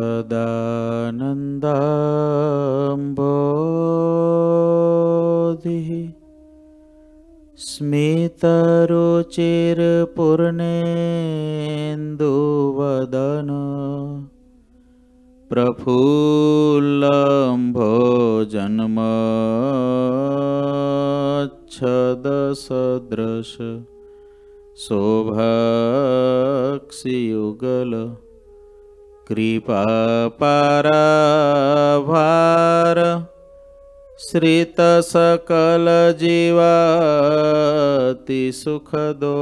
सदानन्दाम्भोधिः स्मितरुचिरपूर्णेन्दुवदन प्रफुल्लम्भो जन्मच्छदसदृश शोभाक्षियुगल कृपापराभार श्रितसकलजीवातिसुखदो सुखदो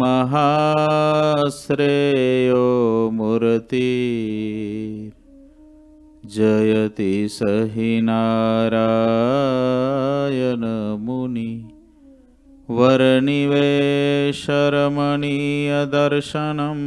महाश्रेयो मूर्ति जयति सहि नारायनमुनि वरनिवेशरमणीयदर्शनम्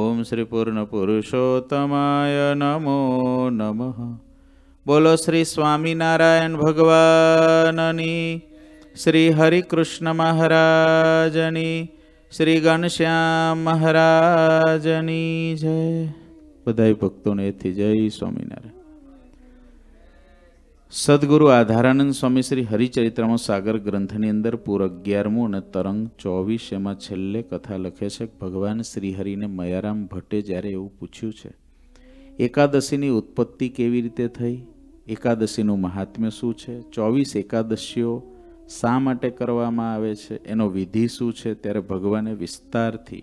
ઓમ શ્રી પૂર્ણ પુરુષોત્તમાય નમો નમઃ બોલો શ્રી સ્વામિનારાયણ ભગવાનની શ્રી હરિકૃષ્ણ મહારાજની શ્રી ઘનશ્યામ મહારાજની જય બધા ભક્તોને જય સ્વામિનારાયણ સદગુરુ આધારાનંદ સ્વામી શ્રી હરિચરિત્રમાં સાગર ગ્રંથની અંદર પૂર અગિયારમું અને તરંગ ચોવીસ એમાં છેલ્લે કથા લખે છે ભગવાન શ્રીહરિને મયારામ ભટ્ટે જ્યારે એવું પૂછ્યું છે એકાદશીની ઉત્પત્તિ કેવી રીતે થઈ એકાદશીનું મહાત્મ્ય શું છે ચોવીસ એકાદશીઓ શા માટે કરવામાં આવે છે એનો વિધિ શું છે ત્યારે ભગવાને વિસ્તારથી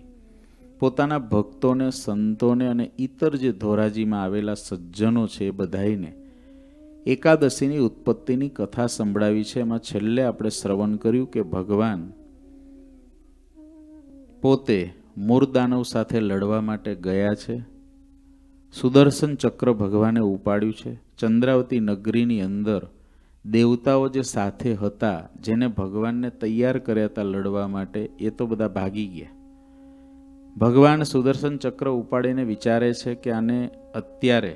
પોતાના ભક્તોને સંતોને અને ઇતર જે ધોરાજીમાં આવેલા સજ્જનો છે એ બધાઈને એકાદશીની ઉત્પત્તિની કથા સંભળાવી છે એમાં છેલ્લે આપણે શ્રવણ કર્યું કે ભગવાન પોતે મૂર્દાનવ સાથે લડવા માટે ગયા છે સુદર્શન ચક્ર ભગવાને ઉપાડ્યું છે ચંદ્રાવતી નગરીની અંદર દેવતાઓ જે સાથે હતા જેને ભગવાનને તૈયાર કર્યા હતા લડવા માટે એ તો બધા ભાગી ગયા ભગવાન સુદર્શન ચક્ર ઉપાડીને વિચારે છે કે આને અત્યારે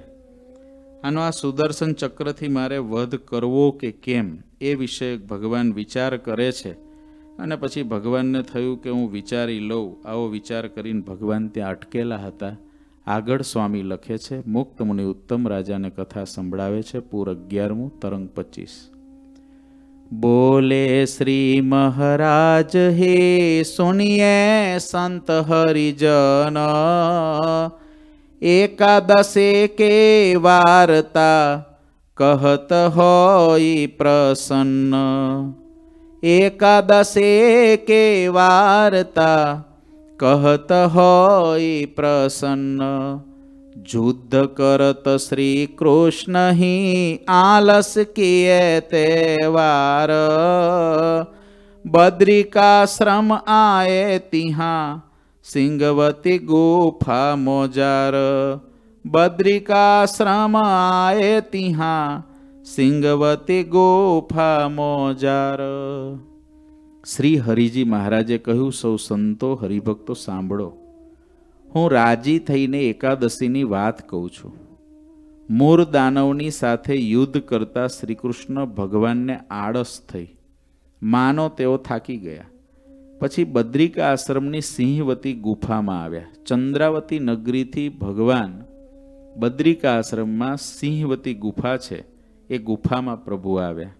આનો આ સુદર્શન ચક્રથી મારે વધ કરવો કે કેમ એ વિશે ભગવાન વિચાર કરે છે અને પછી ભગવાનને થયું કે હું વિચારી લઉં આવો વિચાર કરીને ભગવાન ત્યાં અટકેલા હતા આગળ સ્વામી લખે છે મુક્ત મુનિ ઉત્તમ રાજાને કથા સંભળાવે છે પૂર અગિયારમું તરંગ પચીસ બોલે શ્રી મહારાજ હે સુનિયે સંત હરિજન एकादशे के वार्ता कहत हो प्रसन्न एकादशे के वार्ता कहत हो प्रसन्न युद्ध करत श्री कृष्ण ही आलस किए तेवार बद्रिकाश्रम आए तिहा સિંગવતી ગુફા મોજાર બદ્રિકાશ્રમ આયે તિહા સિંગવતી ગુફા મોજાર શ્રી હરિજી મહારાજે કહ્યું સૌ સંતો હરિભક્તો સાંભળો હું રાજી થઈને એકાદશીની વાત કહું છું મૂર દાનવની સાથે યુદ્ધ કરતા શ્રી કૃષ્ણ ભગવાનને આળસ થઈ માનો તેઓ થાકી ગયા પછી બદ્રિકા આશ્રમની સિંહવતી ગુફામાં આવ્યા ચંદ્રાવતી નગરીથી ભગવાન બદ્રિકા આશ્રમમાં સિંહવતી ગુફા છે એ ગુફામાં પ્રભુ આવ્યા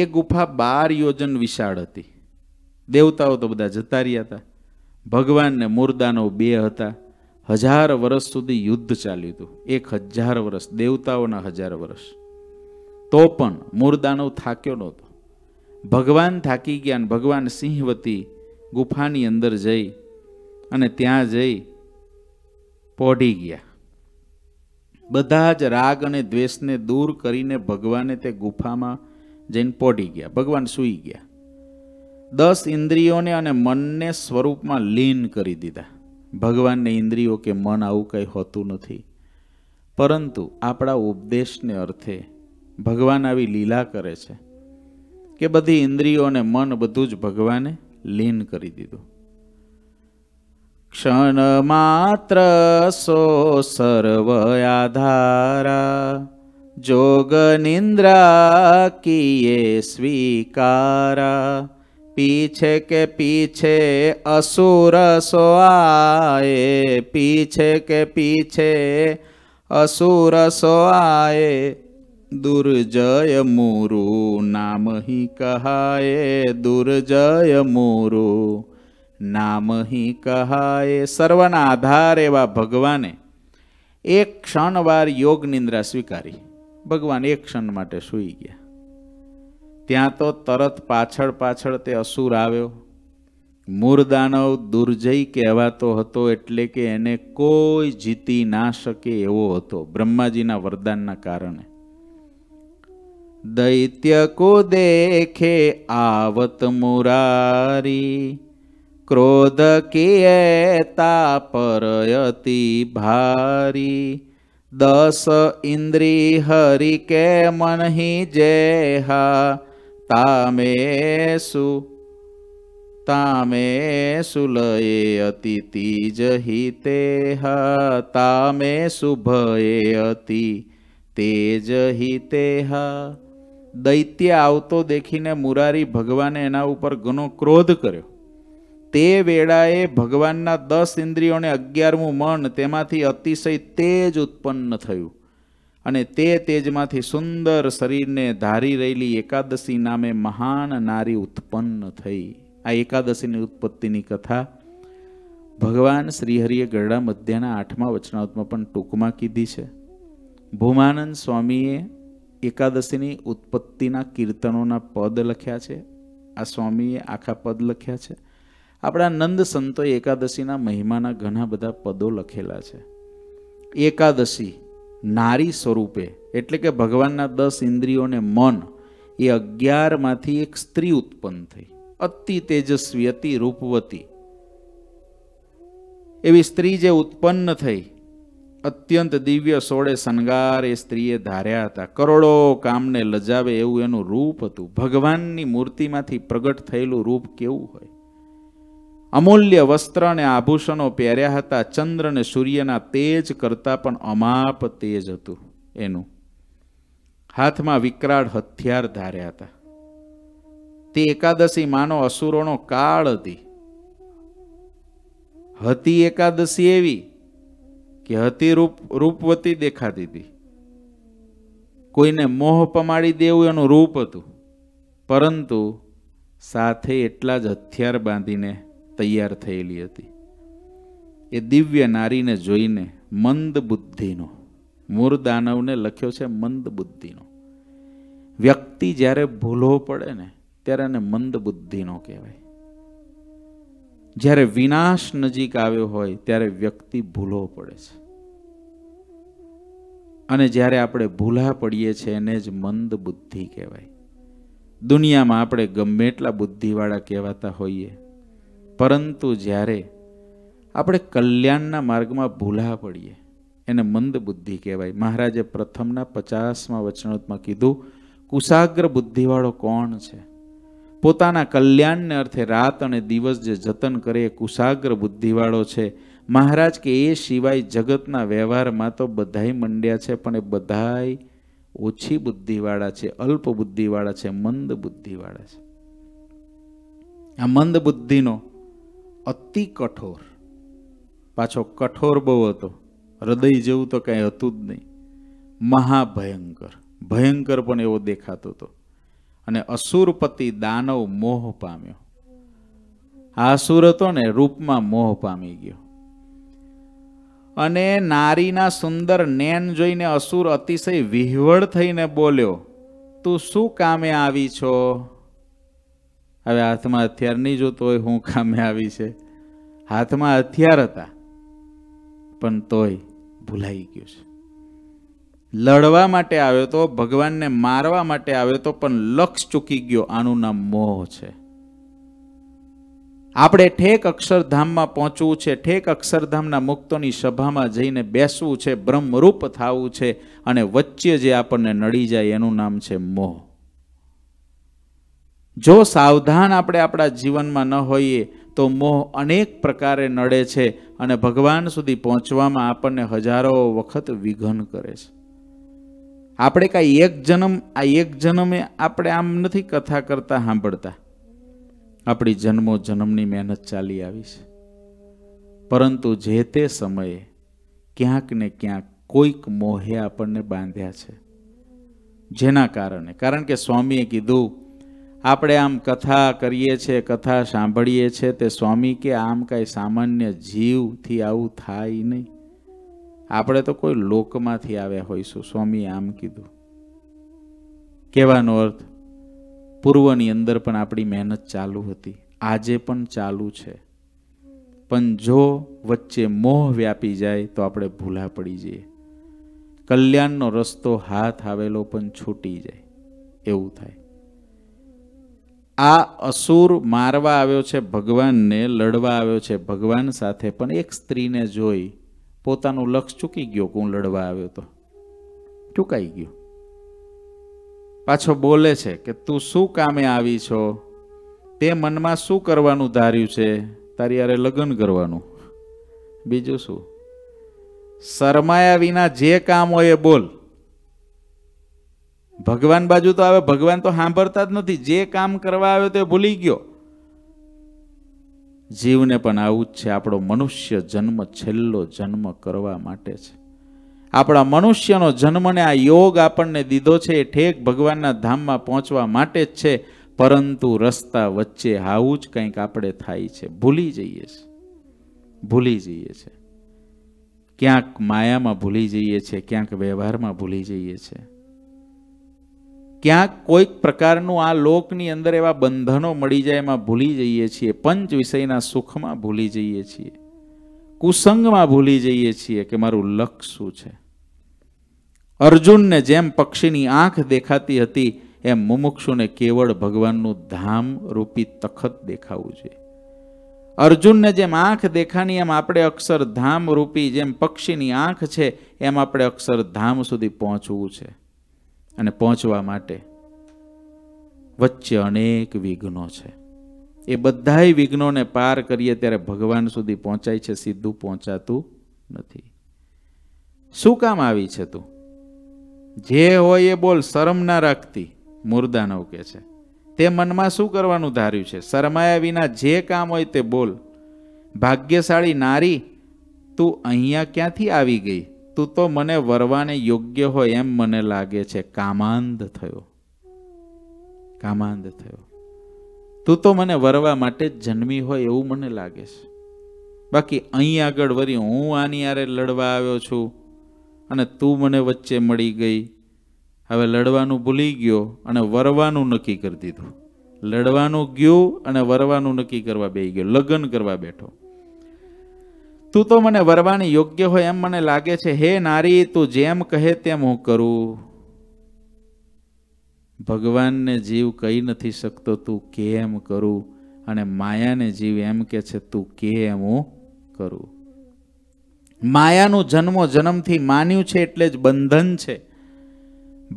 એ ગુફા બાર યોજન વિશાળ હતી દેવતાઓ તો બધા જતા રહ્યા હતા ભગવાનને મુર્દાનો બે હતા હજાર વર્ષ સુધી યુદ્ધ ચાલ્યું હતું એક હજાર વર્ષ દેવતાઓના હજાર વર્ષ તો પણ મુર્દાનો થાક્યો નહોતો ભગવાન થાકી ગયા અને ભગવાન સિંહવતી ગુફાની અંદર જઈ અને ત્યાં જઈ પોઢી ગયા બધા જ રાગ અને દ્વેષને દૂર કરીને ભગવાને તે ગુફામાં જઈને પોઢી ગયા ભગવાન સૂઈ ગયા દસ ઇન્દ્રિયોને અને મનને સ્વરૂપમાં લીન કરી દીધા ભગવાનને ઇન્દ્રિયો કે મન આવું કંઈ હોતું નથી પરંતુ આપણા ઉપદેશને અર્થે ભગવાન આવી લીલા કરે છે કે બધી ઇન્દ્રિયો અને મન બધું જ ભગવાને લીન કરી દીધું ક્ષણ માત્ર સો સર્વ આધારા જોગ નિંદ્રા કિયે સ્વીકારા પીછે કે પીછે અસુર સો આયે પીછે કે પીછે અસુર સો આયે દુર્જય મુરુ નામહી હિ કહાય દુર્જય મુરુ નામહી હિ કહાય સર્વના આધાર એવા ભગવાને એક ક્ષણવાર યોગ નિંદ્રા સ્વીકારી ભગવાન એક ક્ષણ માટે સૂઈ ગયા ત્યાં તો તરત પાછળ પાછળ તે અસુર આવ્યો મૂરદાનવ દુર્જય કહેવાતો હતો એટલે કે એને કોઈ જીતી ના શકે એવો હતો બ્રહ્માજીના વરદાનના કારણે दैत्य को देखे आवत मुरारी क्रोध किएता परयति भारी दस इन्द्री हरि के मन ही जेहा तामेसु तामेषु लये अतिति जहितेहा तामेषु भये अति तेजहितेहा દૈત્ય આવતો દેખીને મુરારી ભગવાને એના ઉપર ઘણો ક્રોધ કર્યો તે વેળાએ ભગવાનના દસ ઇન્દ્રિયોને અગિયારમું મન તેમાંથી અતિશય તેજ ઉત્પન્ન થયું અને તે તેજમાંથી સુંદર શરીરને ધારી રહેલી એકાદશી નામે મહાન નારી ઉત્પન્ન થઈ આ એકાદશીની ઉત્પત્તિની કથા ભગવાન શ્રીહરિએ ગરડા મધ્યના આઠમા વચનાવતમાં પણ ટૂંકમાં કીધી છે ભૂમાનંદ સ્વામીએ એકાદશીની ઉત્પત્તિના કીર્તનોના પદ લખ્યા છે આ સ્વામીએ આખા પદ લખ્યા છે આપણા નંદ સંતોએ એકાદશીના મહિમાના ઘણા બધા પદો લખેલા છે એકાદશી નારી સ્વરૂપે એટલે કે ભગવાનના દસ ઇન્દ્રિયોને મન એ અગિયારમાંથી એક સ્ત્રી ઉત્પન્ન થઈ અતિ તેજસ્વી અતિ રૂપવતી એવી સ્ત્રી જે ઉત્પન્ન થઈ અત્યંત દિવ્ય સોળે શણગાર એ સ્ત્રીએ ધાર્યા હતા કરોડો કામને લજાવે એવું એનું રૂપ હતું ભગવાનની મૂર્તિમાંથી પ્રગટ થયેલું રૂપ કેવું હોય અમૂલ્ય વસ્ત્ર અને આભૂષણો પહેર્યા હતા ચંદ્ર અને સૂર્યના તેજ કરતાં પણ અમાપ તેજ હતું એનું હાથમાં વિકરાળ હથિયાર ધાર્યા હતા તે એકાદશી માનો અસુરોનો કાળ હતી હતી એકાદશી એવી કે હતી રૂપ રૂપવતી દેખાતી હતી કોઈને મોહ પમાડી દેવું એનું રૂપ હતું પરંતુ સાથે એટલા જ હથિયાર બાંધીને તૈયાર થયેલી હતી એ દિવ્ય નારીને જોઈને મંદ બુદ્ધિનો મૂળ દાનવને લખ્યો છે મંદ બુદ્ધિનો વ્યક્તિ જ્યારે ભૂલો પડે ને ત્યારે એને મંદ બુદ્ધિનો કહેવાય જ્યારે વિનાશ નજીક આવ્યો હોય ત્યારે વ્યક્તિ ભૂલો પડે છે અને જ્યારે આપણે ભૂલા પડીએ છીએ એને જ મંદ બુદ્ધિ કહેવાય દુનિયામાં આપણે ગમે એટલા બુદ્ધિવાળા કહેવાતા હોઈએ પરંતુ જ્યારે આપણે કલ્યાણના માર્ગમાં ભૂલા પડીએ એને મંદ બુદ્ધિ કહેવાય મહારાજે પ્રથમના પચાસમાં વચનોત્માં કીધું કુશાગ્ર બુદ્ધિવાળો કોણ છે પોતાના કલ્યાણને અર્થે રાત અને દિવસ જે જતન કરે એ કુશાગ્ર બુદ્ધિવાળો છે મહારાજ કે એ સિવાય જગતના વ્યવહારમાં તો બધાય મંડ્યા છે પણ એ બધાય ઓછી બુદ્ધિવાળા છે અલ્પ બુદ્ધિવાળા છે મંદ બુદ્ધિવાળા છે આ મંદ બુદ્ધિનો અતિ કઠોર પાછો કઠોર બહુ હતો હૃદય જેવું તો કાંઈ હતું જ નહીં મહાભયંકર ભયંકર પણ એવો દેખાતો હતો અને અસુરપતિ દાનવ મોહ પામ્યો આ અસુર હતો ને રૂપમાં મોહ પામી ગયો અને નારીના સુંદર નેન જોઈને અસુર અતિશય વિહવળ થઈને બોલ્યો તું શું કામે આવી છો હવે હાથમાં હથિયાર નહીં જોતો હોય હું કામે આવી છે હાથમાં હથિયાર હતા પણ તોય ભૂલાઈ ગયું છે લડવા માટે આવ્યો તો ભગવાનને મારવા માટે આવ્યો તો પણ લક્ષ ચૂકી ગયો આનું નામ મોહ છે આપણે ઠેક અક્ષરધામમાં પહોંચવું છે ઠેક અક્ષરધામના મુક્તોની સભામાં જઈને બેસવું છે બ્રહ્મરૂપ થવું છે અને વચ્ચે જે આપણને નડી જાય એનું નામ છે મોહ જો સાવધાન આપણે આપણા જીવનમાં ન હોઈએ તો મોહ અનેક પ્રકારે નડે છે અને ભગવાન સુધી પહોંચવામાં આપણને હજારો વખત વિઘન કરે છે આપણે કાંઈ એક જન્મ આ એક જન્મે આપણે આમ નથી કથા કરતા સાંભળતા આપણી જન્મો જન્મની મહેનત ચાલી આવી છે પરંતુ જે તે સમયે ક્યાંક ને ક્યાંક કોઈક મોહે આપણને બાંધ્યા છે જેના કારણે કારણ કે સ્વામીએ કીધું આપણે આમ કથા કરીએ છીએ કથા સાંભળીએ છીએ તે સ્વામી કે આમ કાંઈ સામાન્ય જીવથી આવું થાય નહીં આપણે તો કોઈ લોકમાંથી આવ્યા હોઈશું સ્વામીએ આમ કીધું કહેવાનો અર્થ પૂર્વની અંદર પણ આપણી મહેનત ચાલુ હતી આજે પણ ચાલુ છે પણ જો વચ્ચે મોહ વ્યાપી જાય તો આપણે ભૂલા પડી જઈએ કલ્યાણનો રસ્તો હાથ આવેલો પણ છૂટી જાય એવું થાય આ અસુર મારવા આવ્યો છે ભગવાનને લડવા આવ્યો છે ભગવાન સાથે પણ એક સ્ત્રીને જોઈ પોતાનું લક્ષ ચૂકી ગયો કે હું લડવા આવ્યો તો ચૂકાઈ ગયો પાછો બોલે છે કે તું શું કામે આવી છો તે મનમાં શું કરવાનું ધાર્યું છે તારી યારે લગ્ન કરવાનું બીજું શું શરમાયા વિના જે કામ હોય એ બોલ ભગવાન બાજુ તો આવે ભગવાન તો સાંભળતા જ નથી જે કામ કરવા આવ્યો તે ભૂલી ગયો જીવને પણ આવું જ છે આપણો મનુષ્ય જન્મ છેલ્લો જન્મ કરવા માટે છે આપણા મનુષ્યનો જન્મને આ યોગ આપણને દીધો છે એ ઠેક ભગવાનના ધામમાં પહોંચવા માટે જ છે પરંતુ રસ્તા વચ્ચે હાવું જ કંઈક આપણે થાય છે ભૂલી જઈએ છીએ ભૂલી જઈએ છીએ ક્યાંક માયામાં ભૂલી જઈએ છીએ ક્યાંક વ્યવહારમાં ભૂલી જઈએ છીએ ક્યાંક કોઈક પ્રકારનું આ લોકની અંદર એવા બંધનો મળી જાય એમાં ભૂલી જઈએ છીએ પંચ વિષયના સુખમાં ભૂલી જઈએ છીએ કુસંગમાં ભૂલી જઈએ છીએ કે મારું લક્ષ્ય શું છે અર્જુનને જેમ પક્ષીની આંખ દેખાતી હતી એમ મુમુક્ષુને કેવળ ભગવાનનું ધામ રૂપી તખત દેખાવું જોઈએ અર્જુનને જેમ આંખ દેખાની એમ આપણે અક્ષર ધામ રૂપી જેમ પક્ષીની આંખ છે એમ આપણે અક્ષર ધામ સુધી પહોંચવું છે અને પહોંચવા માટે વચ્ચે અનેક વિઘ્નો છે એ બધાય વિઘ્નોને પાર કરીએ ત્યારે ભગવાન સુધી પહોંચાય છે સીધું પહોંચાતું નથી શું કામ આવી છે તું જે હોય એ બોલ શરમ ના રાખતી મુર્દાનવ કે છે તે મનમાં શું કરવાનું ધાર્યું છે શરમાયા વિના જે કામ હોય તે બોલ ભાગ્યશાળી નારી તું અહીંયા ક્યાંથી આવી ગઈ તું તો મને વરવાને યોગ્ય હોય એમ મને લાગે છે કામાંધ થયો કામાંધ થયો તું તો મને વરવા માટે જ જન્મી હોય એવું મને લાગે છે બાકી અહીં આગળ વરી હું આની યારે લડવા આવ્યો છું અને તું મને વચ્ચે મળી ગઈ હવે લડવાનું ભૂલી ગયો અને વરવાનું નક્કી કરી દીધું લડવાનું ગયું અને વરવાનું નક્કી કરવા બે ગયો લગ્ન કરવા બેઠો તું તો મને વરવાની યોગ્ય હોય એમ મને લાગે છે હે નારી તું જેમ કહે તેમ હું કરું ભગવાનને જીવ કહી નથી શકતો તું કેમ કરું અને માયાને જીવ એમ કે છે તું કેમ કરું માયાનું જન્મ જન્મથી માન્યું છે એટલે જ બંધન છે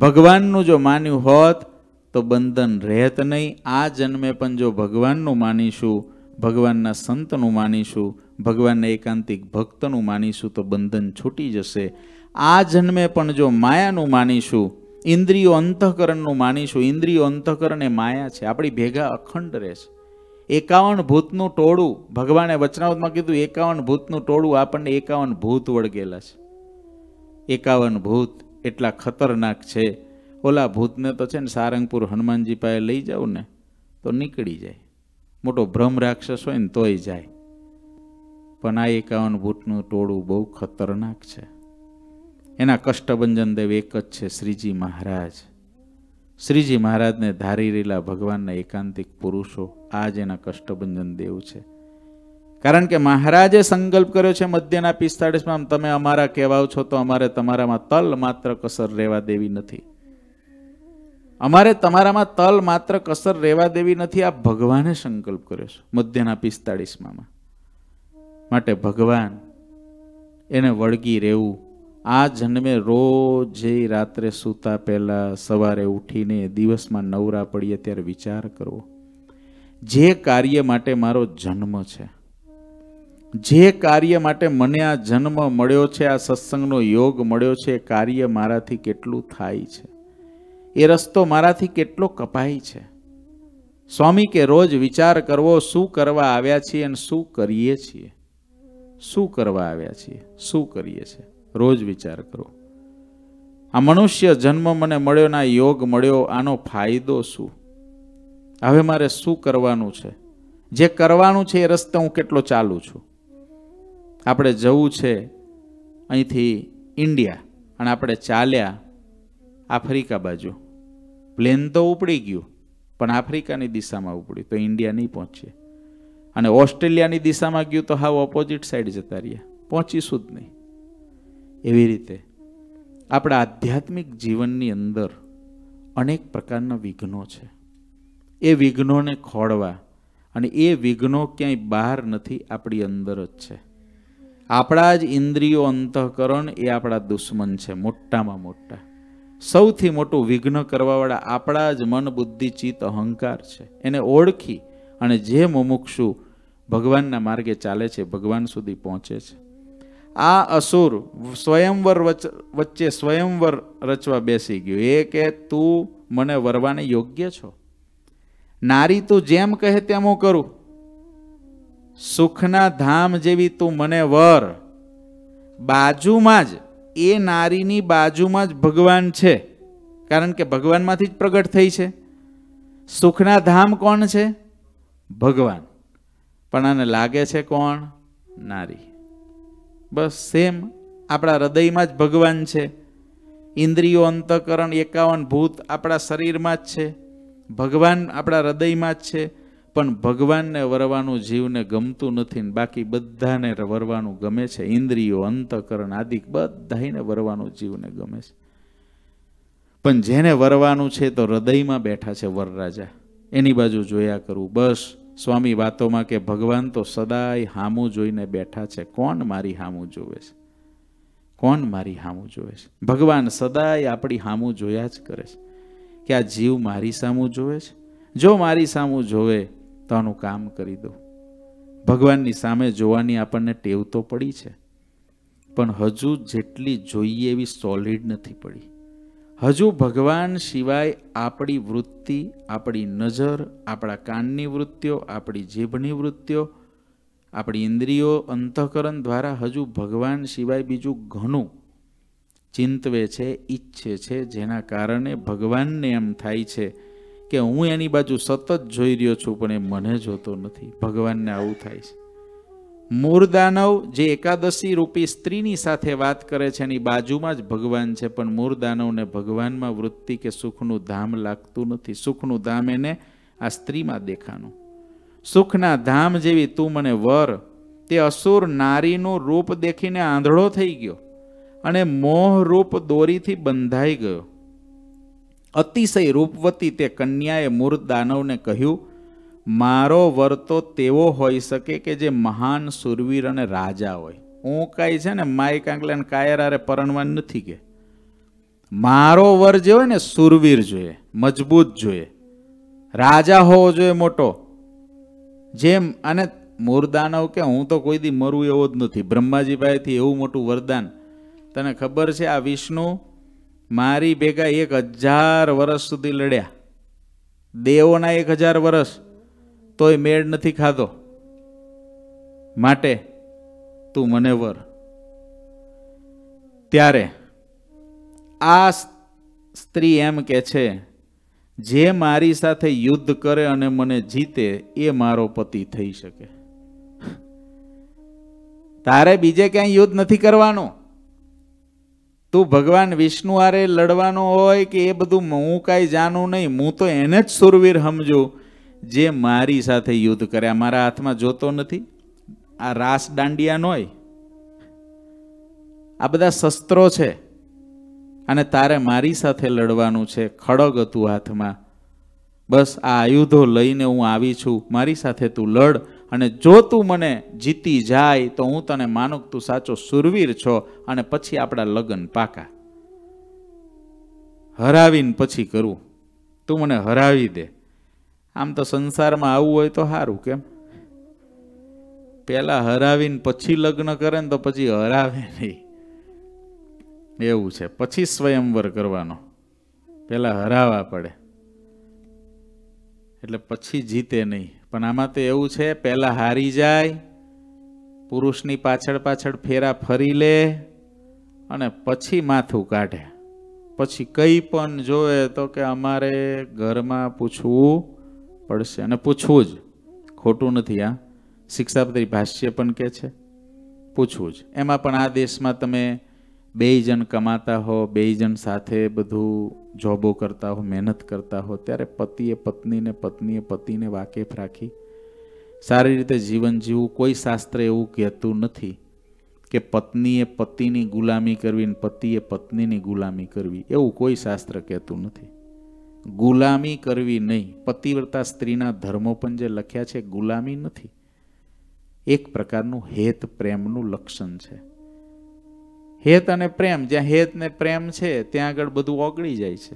ભગવાનનું જો માન્યું હોત તો બંધન રહેત નહીં આ જન્મે પણ જો ભગવાનનું માનીશું ભગવાનના સંતનું માનીશું ભગવાનને એકાંતિક ભક્તનું માનીશું તો બંધન છૂટી જશે આ જન્મે પણ જો માયાનું માનીશું ઇન્દ્રિયો અંતઃકરણનું માનીશું ઇન્દ્રિયો અંતઃકરણ એ માયા છે આપણી ભેગા અખંડ રહેશે એકાવન ભૂતનું ટોળું ભગવાને વચનાવતમાં કીધું એકાવન ભૂતનું ટોળું આપણને એકાવન ભૂત વળગેલા છે એકાવન ભૂત એટલા ખતરનાક છે ઓલા ભૂતને તો છે ને સારંગપુર હનુમાનજી પાસે લઈ જાવ ને તો નીકળી જાય મોટો ભ્રમ રાક્ષસ હોય ને તોય જાય પણ આ એકાવન ભૂતનું ટોળું બહુ ખતરનાક છે એના કષ્ટભંજન દેવ એક જ છે શ્રીજી મહારાજ શ્રીજી મહારાજને ધારી રહેલા ભગવાનના એકાંતિક પુરુષો આ જ એના કષ્ટભંજન દેવ છે કારણ કે મહારાજે સંકલ્પ કર્યો છે મધ્યના પિસ્તાળીસમાં તમે અમારા કહેવાઓ છો તો અમારે તમારામાં તલ માત્ર કસર રહેવા દેવી નથી અમારે તમારામાં તલ માત્ર કસર રહેવા દેવી નથી આ ભગવાને સંકલ્પ કર્યો છે મધ્યના પિસ્તાળીસમાં માટે ભગવાન એને વળગી રહેવું આ જન્મે રોજે રાત્રે સૂતા પહેલાં સવારે ઉઠીને દિવસમાં નવરા પડીએ ત્યારે વિચાર કરવો જે કાર્ય માટે મારો જન્મ છે જે કાર્ય માટે મને આ જન્મ મળ્યો છે આ સત્સંગનો યોગ મળ્યો છે કાર્ય મારાથી કેટલું થાય છે એ રસ્તો મારાથી કેટલો કપાય છે સ્વામી કે રોજ વિચાર કરવો શું કરવા આવ્યા છીએ અને શું કરીએ છીએ શું કરવા આવ્યા છીએ શું કરીએ છીએ રોજ વિચાર કરો આ મનુષ્ય જન્મ મને મળ્યો ના યોગ મળ્યો આનો ફાયદો શું હવે મારે શું કરવાનું છે જે કરવાનું છે એ રસ્તે હું કેટલો ચાલું છું આપણે જવું છે અહીંથી ઇન્ડિયા અને આપણે ચાલ્યા આફ્રિકા બાજુ પ્લેન તો ઉપડી ગયું પણ આફ્રિકાની દિશામાં ઉપડ્યું તો ઇન્ડિયા નહીં પહોંચીએ અને ઓસ્ટ્રેલિયાની દિશામાં ગયું તો હાવ ઓપોઝિટ સાઈડ જતા રહ્યા પહોંચીશું જ નહીં એવી રીતે આપણા આધ્યાત્મિક જીવનની અંદર અનેક પ્રકારના વિઘ્નો છે એ વિઘ્નોને ખોળવા અને એ વિઘ્નો ક્યાંય બહાર નથી આપણી અંદર જ છે આપણા જ ઇન્દ્રિયો અંતઃકરણ એ આપણા દુશ્મન છે મોટામાં મોટા સૌથી મોટું વિઘ્ન કરવાવાળા આપણા જ મન બુદ્ધિ ચિત્ત અહંકાર છે એને ઓળખી અને જે મુમુક્ષુ ભગવાનના માર્ગે ચાલે છે ભગવાન સુધી પહોંચે છે આ અસુર સ્વયંવર વચ્ચે સ્વયંવર રચવા બેસી ગયું એ કે તું મને વરવાને યોગ્ય છો નારી તું જેમ કહે તેમ હું કરું સુખના ધામ જેવી તું મને વર બાજુમાં જ એ નારીની બાજુમાં જ ભગવાન છે કારણ કે ભગવાનમાંથી જ પ્રગટ થઈ છે સુખના ધામ કોણ છે ભગવાન પણ આને લાગે છે કોણ નારી બસ સેમ આપણા હૃદયમાં જ ભગવાન છે ઇન્દ્રિયો અંતકરણ એકાવન ભૂત આપણા શરીરમાં જ છે ભગવાન આપણા હૃદયમાં જ છે પણ ભગવાનને વરવાનું જીવને ગમતું નથી ને બાકી બધાને વરવાનું ગમે છે ઇન્દ્રિયો અંતકરણ આદિ બધાને વરવાનું જીવને ગમે છે પણ જેને વરવાનું છે તો હૃદયમાં બેઠા છે વરરાજા એની બાજુ જોયા કરવું બસ સ્વામી વાતોમાં કે ભગવાન તો સદાય હામું જોઈને બેઠા છે કોણ મારી હામું જોવે છે કોણ મારી હામું જોવે છે ભગવાન સદાય આપણી હામું જોયા જ કરે છે કે આ જીવ મારી સામું જોવે છે જો મારી સામું જોવે તો આનું કામ કરી દો ભગવાનની સામે જોવાની આપણને ટેવ તો પડી છે પણ હજુ જેટલી જોઈએ એવી સોલિડ નથી પડી હજુ ભગવાન સિવાય આપણી વૃત્તિ આપણી નજર આપણા કાનની વૃત્તિઓ આપણી જીભની વૃત્તિઓ આપણી ઇન્દ્રિયો અંતઃકરણ દ્વારા હજુ ભગવાન સિવાય બીજું ઘણું ચિંતવે છે ઈચ્છે છે જેના કારણે ભગવાનને એમ થાય છે કે હું એની બાજુ સતત જોઈ રહ્યો છું પણ એ મને જોતો નથી ભગવાનને આવું થાય છે મૂરદાનવ જે એકાદશી રૂપી સ્ત્રીની સાથે વાત કરે છે એની બાજુમાં જ ભગવાન છે પણ મૂરદાનવને ભગવાનમાં વૃત્તિ કે સુખનું ધામ લાગતું નથી સુખનું ધામ એને આ સ્ત્રીમાં દેખાનું સુખના ધામ જેવી તું મને વર તે અસુર નારીનું રૂપ દેખીને આંધળો થઈ ગયો અને મોહ રૂપ દોરીથી બંધાઈ ગયો અતિશય રૂપવતી તે કન્યાએ મૂર્ત દાનવને કહ્યું મારો વર્તો તેવો હોઈ શકે કે જે મહાન સુરવીર અને રાજા હોય હું કાંઈ છે ને માય કાંકલા અને કાયરારે પરણવાન નથી કે મારો વર જે હોય ને સુરવીર જોઈએ મજબૂત જોઈએ રાજા હોવો જોઈએ મોટો જેમ અને મુરદાનવ કે હું તો કોઈ દી મરું એવો જ નથી બ્રહ્માજીભાઈથી એવું મોટું વરદાન તને ખબર છે આ વિષ્ણુ મારી ભેગા એક હજાર વર્ષ સુધી લડ્યા દેવોના એક હજાર વર્ષ તોય મેળ નથી ખાધો માટે તું મને વર ત્યારે આ સ્ત્રી એમ કે છે જે મારી સાથે યુદ્ધ કરે અને મને જીતે એ મારો પતિ થઈ શકે તારે બીજે ક્યાંય યુદ્ધ નથી કરવાનું તું ભગવાન વિષ્ણુ આરે લડવાનો હોય કે એ બધું હું કાંઈ જાણું નહીં હું તો એને જ સુરવીર સમજું જે મારી સાથે યુદ્ધ કર્યા મારા હાથમાં જોતો નથી આ રાસ દાંડિયા નોય આ બધા શસ્ત્રો છે અને તારે મારી સાથે લડવાનું છે ખડગ હતું હાથમાં બસ આ આયુધો લઈને હું આવી છું મારી સાથે તું લડ અને જો તું મને જીતી જાય તો હું તને માનું તું સાચો સુરવીર છો અને પછી આપણા લગ્ન પાકા હરાવીને પછી કરું તું મને હરાવી દે આમ તો સંસારમાં આવવું હોય તો સારું કેમ પેલા હરાવીને પછી લગ્ન કરે ને તો પછી હરાવે નહીં એવું છે પછી સ્વયંવર કરવાનો પહેલાં હરાવા પડે એટલે પછી જીતે નહીં પણ આમાં તો એવું છે પહેલાં હારી જાય પુરુષની પાછળ પાછળ ફેરા ફરી લે અને પછી માથું કાઢે પછી કંઈ પણ જોવે તો કે અમારે ઘરમાં પૂછવું પડશે અને પૂછવું જ ખોટું નથી આ શિક્ષાપત્રી ભાષ્ય પણ કે છે પૂછવું જ એમાં પણ આ દેશમાં તમે બે જણ કમાતા હો બે જણ સાથે બધું જોબો કરતા હો મહેનત કરતા હો ત્યારે પતિએ પત્નીને પત્નીએ પતિને વાકેફ રાખી સારી રીતે જીવન જીવવું કોઈ શાસ્ત્ર એવું કહેતું નથી કે પત્નીએ પતિની ગુલામી કરવી ને પતિએ પત્નીની ગુલામી કરવી એવું કોઈ શાસ્ત્ર કહેતું નથી ગુલામી કરવી નહીં પતિવ્રતા સ્ત્રીના ધર્મો પણ જે લખ્યા છે ગુલામી નથી એક પ્રકારનું હેત પ્રેમનું લક્ષણ છે હેત અને પ્રેમ જ્યાં હેત ને પ્રેમ છે ત્યાં આગળ બધું ઓગળી જાય છે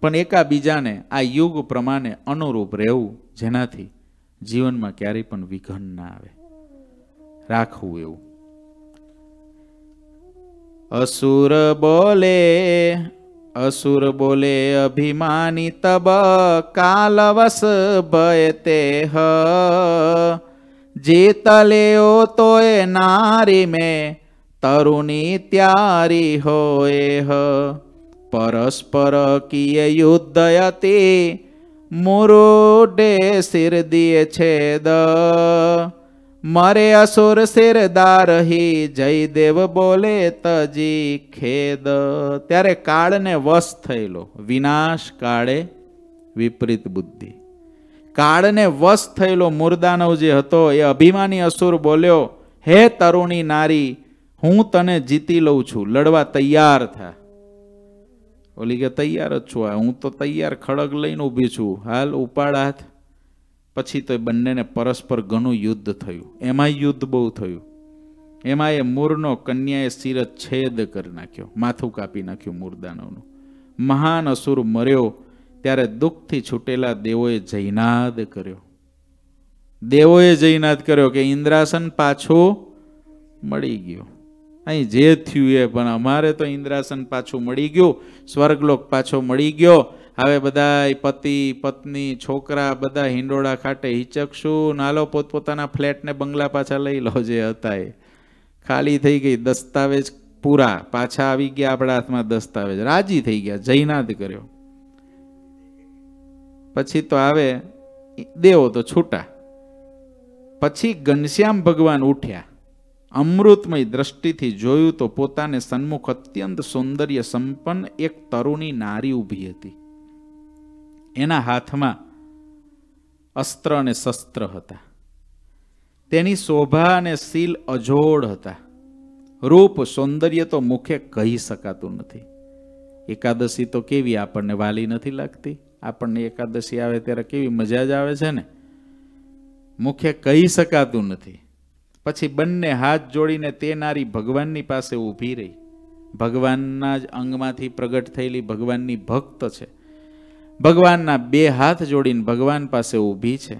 પણ એકાબીજાને આ યુગ પ્રમાણે અનુરૂપ રહેવું જેનાથી જીવનમાં ક્યારેય પણ વિઘન ના આવે રાખવું એવું અસુર બોલે અસુર બોલે અભિમાની તબ કાલવસ ભય તે હ જીત લેઓ તોય નારી મેં તરુણી ત્યારી હોય હ પરસ્પર કિય યુદ્ધયતી મુરુડે શિર દિયે છેદ મારે અસુર સિરદા રહી જય દેવ બોલે તજી ખેદ ત્યારે કાળને વશ થયેલો વિનાશ કાળે વિપરીત બુદ્ધિ કાળને વશ થયેલો મુર્દાનવ જે હતો એ અભિમાની અસુર બોલ્યો હે તરુણી નારી હું તને જીતી લઉં છું લડવા તૈયાર થા ઓલી કે તૈયાર જ છું હું તો તૈયાર ખડગ લઈને ઊભી છું હાલ ઉપાડ હાથ પછી તો એ બંનેને પરસ્પર ઘણું યુદ્ધ થયું એમાં યુદ્ધ બહુ થયું એમાં એ મૂરનો કન્યાએ શિર છેદ કરી નાખ્યો માથું કાપી નાખ્યું મૂરદાનવનું મહાન અસુર મર્યો ત્યારે દુઃખથી છૂટેલા દેવોએ જૈનાદ કર્યો દેવોએ જૈનાદ કર્યો કે ઇન્દ્રાસન પાછો મળી ગયો અહીં જે થયું એ પણ અમારે તો ઇન્દ્રાસન પાછું મળી ગયું સ્વર્ગલોક પાછો મળી ગયો હવે બધા પતિ પત્ની છોકરા બધા હિંડોળા ખાટે હિચકશું નાલો પોતપોતાના ફ્લેટને બંગલા પાછા લઈ લો જે હતા એ ખાલી થઈ ગઈ દસ્તાવેજ પૂરા પાછા આવી ગયા આપણા હાથમાં દસ્તાવેજ રાજી થઈ ગયા જયનાદ કર્યો પછી તો આવે દેવો તો છૂટા પછી ઘનશ્યામ ભગવાન ઉઠ્યા અમૃતમય દ્રષ્ટિથી જોયું તો પોતાને સન્મુખ અત્યંત સૌંદર્ય સંપન્ન એક તરુણી નારી ઊભી હતી એના હાથમાં અસ્ત્ર અને શસ્ત્ર હતા તેની શોભા અને શીલ અજોડ હતા રૂપ સૌંદર્ય તો મુખે કહી શકાતું નથી એકાદશી તો કેવી આપણને વાલી નથી લાગતી આપણને એકાદશી આવે ત્યારે કેવી મજા જ આવે છે ને મુખે કહી શકાતું નથી પછી બંને હાથ જોડીને તે નારી ભગવાનની પાસે ઊભી રહી ભગવાનના જ અંગમાંથી પ્રગટ થયેલી ભગવાનની ભક્ત છે ભગવાનના બે હાથ જોડીને ભગવાન પાસે ઊભી છે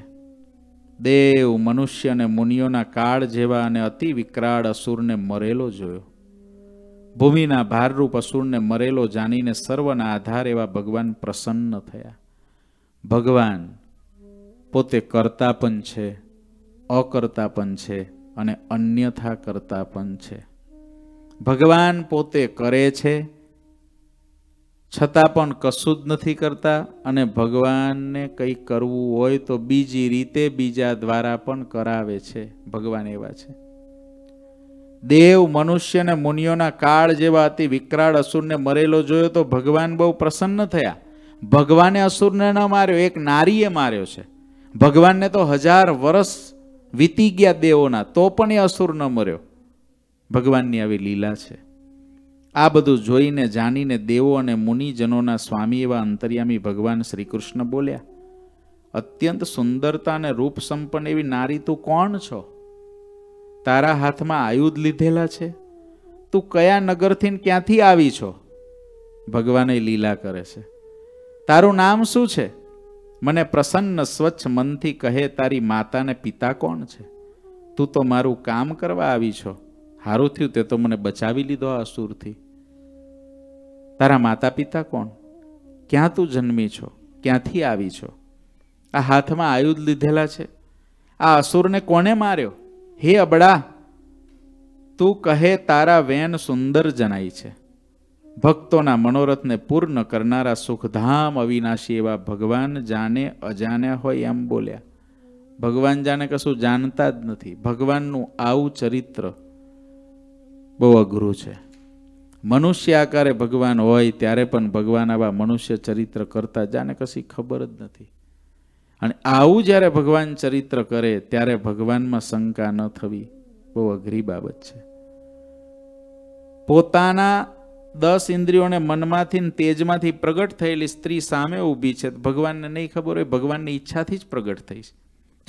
દેવ મનુષ્ય અને મુનિઓના કાળ જેવા અને અતિ વિકરાળ અસુરને મરેલો જોયો ભૂમિના ભારરૂપ અસુરને મરેલો જાણીને સર્વના આધાર એવા ભગવાન પ્રસન્ન થયા ભગવાન પોતે કરતા પણ છે અકર્તા પણ છે અને અન્યથા કરતા પણ છે ભગવાન પોતે કરે છે છતાં પણ કશું જ નથી કરતા અને ભગવાનને કંઈ કરવું હોય તો બીજી રીતે બીજા દ્વારા પણ કરાવે છે ભગવાન એવા છે દેવ મનુષ્ય અને મુનિઓના કાળ જેવા અતિ વિકરાળ અસુરને મરેલો જોયો તો ભગવાન બહુ પ્રસન્ન થયા ભગવાને અસુરને ન માર્યો એક નારીએ માર્યો છે ભગવાનને તો હજાર વર્ષ વીતી ગયા દેવોના તો પણ એ અસુર ન મર્યો ભગવાનની આવી લીલા છે આ બધું જોઈને જાણીને દેવો અને મુનિજનોના સ્વામી એવા અંતર્યામી ભગવાન શ્રી કૃષ્ણ બોલ્યા અત્યંત સુંદરતા અને રૂપ સંપન્ન એવી નારી તું કોણ છો તારા હાથમાં આયુધ લીધેલા છે તું કયા નગરથી ક્યાંથી આવી છો ભગવાને લીલા કરે છે તારું નામ શું છે મને પ્રસન્ન સ્વચ્છ મનથી કહે તારી માતાને પિતા કોણ છે તું તો મારું કામ કરવા આવી છો સારું થયું તે તો મને બચાવી લીધો અસુરથી તારા માતા પિતા કોણ ક્યાં તું જન્મી છો ક્યાંથી આવી છો આ હાથમાં આયુધ લીધેલા છે આ અસુરને કોને માર્યો હે અબડા તું કહે તારા વેન સુંદર જણાય છે ભક્તોના મનોરથને પૂર્ણ કરનારા સુખધામ અવિનાશી એવા ભગવાન જાણે અજાણ્યા હોય એમ બોલ્યા ભગવાન જાણે કશું જાણતા જ નથી ભગવાનનું આવું ચરિત્ર બહુ અઘરું છે મનુષ્ય આકારે ભગવાન હોય ત્યારે પણ ભગવાન આવા મનુષ્ય ચરિત્ર કરતા જાને કશી ખબર જ નથી અને આવું જ્યારે ભગવાન ચરિત્ર કરે ત્યારે ભગવાનમાં શંકા ન થવી બહુ અઘરી બાબત છે પોતાના દસ ઇન્દ્રિયોને મનમાંથી તેજમાંથી પ્રગટ થયેલી સ્ત્રી સામે ઊભી છે ભગવાનને નહીં ખબર હોય ભગવાનની ઈચ્છાથી જ પ્રગટ થઈ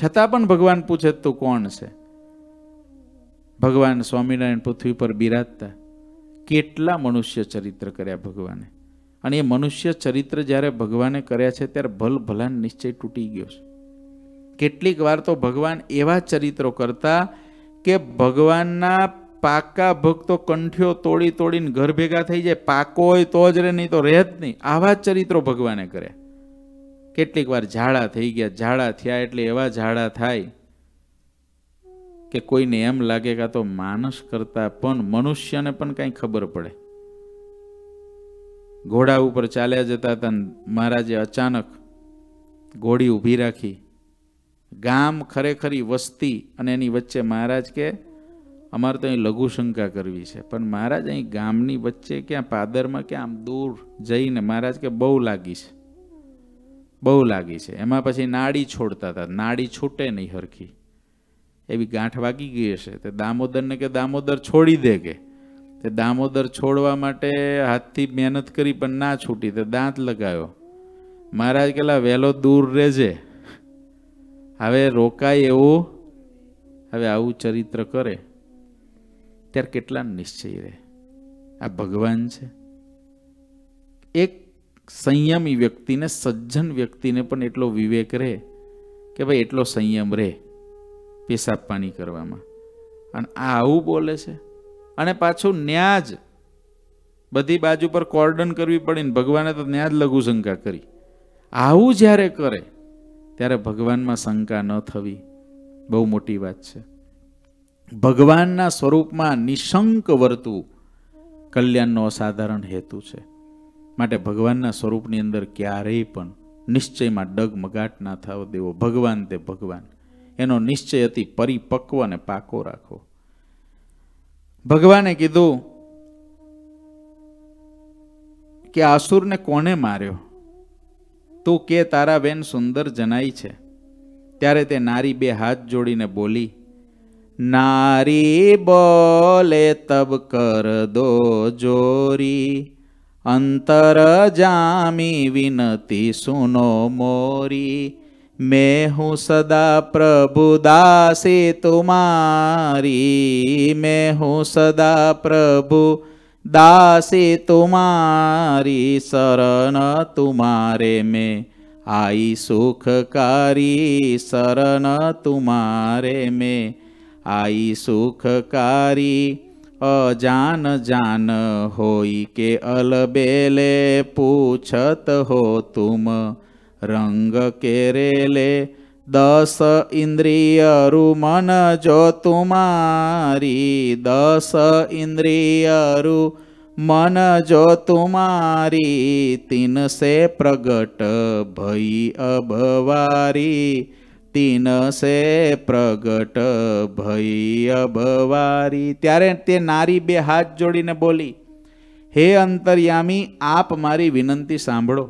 છતાં પણ ભગવાન પૂછે તું કોણ છે ભગવાન સ્વામિનારાયણ પૃથ્વી પર બિરાજતા કેટલા મનુષ્ય ચરિત્ર કર્યા ભગવાને અને એ મનુષ્ય ચરિત્ર જ્યારે ભગવાને કર્યા છે ત્યારે ભલ ભલાન નિશ્ચય તૂટી ગયો છે કેટલીક વાર તો ભગવાન એવા ચરિત્રો કરતા કે ભગવાનના પાકા ભક્તો કંઠ્યો તોડી તોડીને ઘર ભેગા થઈ જાય પાકો હોય તો જ રહે નહીં તો રહે જ નહીં આવા ચરિત્રો ભગવાને કર્યા કેટલીક વાર ઝાડા થઈ ગયા ઝાડા થયા એટલે એવા ઝાડા થાય કે કોઈને એમ લાગે કાં તો માણસ કરતા પણ મનુષ્યને પણ કાંઈ ખબર પડે ઘોડા ઉપર ચાલ્યા જતા હતા મહારાજે અચાનક ઘોડી ઊભી રાખી ગામ ખરેખરી વસ્તી અને એની વચ્ચે મહારાજ કે અમારે તો અહીં લઘુશંકા કરવી છે પણ મહારાજ અહીં ગામની વચ્ચે ક્યાં પાદરમાં ક્યાં આમ દૂર જઈને મહારાજ કે બહુ લાગી છે બહુ લાગી છે એમાં પછી નાડી છોડતા હતા નાડી છૂટે નહીં હરખી એવી ગાંઠ વાગી ગઈ હશે તે દામોદરને કે દામોદર છોડી દે કે તે દામોદર છોડવા માટે હાથથી મહેનત કરી પણ ના છૂટી તે દાંત લગાવ્યો મહારાજ કેલા વહેલો દૂર રહેજે હવે રોકાય એવું હવે આવું ચરિત્ર કરે ત્યારે કેટલા નિશ્ચય રહે આ ભગવાન છે એક સંયમી વ્યક્તિને સજ્જન વ્યક્તિને પણ એટલો વિવેક રહે કે ભાઈ એટલો સંયમ રહે પેશાબ પાણી કરવામાં અને આ આવું બોલે છે અને પાછું ન્યા જ બધી બાજુ પર કોર્ડન કરવી પડે ને ભગવાને તો ન્યા જ લઘુશંકા કરી આવું જ્યારે કરે ત્યારે ભગવાનમાં શંકા ન થવી બહુ મોટી વાત છે ભગવાનના સ્વરૂપમાં નિશંક વર્તવું કલ્યાણનો અસાધારણ હેતુ છે માટે ભગવાનના સ્વરૂપની અંદર ક્યારેય પણ નિશ્ચયમાં ડગમગાટ ના થવો દેવો ભગવાન તે ભગવાન એનો નિશ્ચય અતિ પરિપક્વ અને પાકો રાખો ભગવાને કીધું કે આસુરને કોને માર્યો તું કે તારા બેન સુંદર જનાઈ છે ત્યારે તે નારી બે હાથ જોડીને બોલી નારી બોલે તબ કર દો જોરી અંતર જામી વિનતી સુનો મોરી मैं हूँ सदा प्रभु दासी तुम्हारी मैं हूँ सदा प्रभु दासी तुम्हारी शरण तुम्हारे में आई सुखकारी शरण तुम्हारे में आई सुखकारी અજાન જાન હોય કે અલબેલે પૂછત હો તુમ રંગ કેરેલે દસ ઇન્દ્રિયરુ મન જો તુમારી દસ ઇન્દ્રિયરુ મન જો તુમારી તિનસે પ્રગટ ભઈ અભવારી તિનસે પ્રગટ ભઈ અભવારી ત્યારે તે નારી બે હાથ જોડીને બોલી હે અંતર્યામી આપ મારી વિનંતી સાંભળો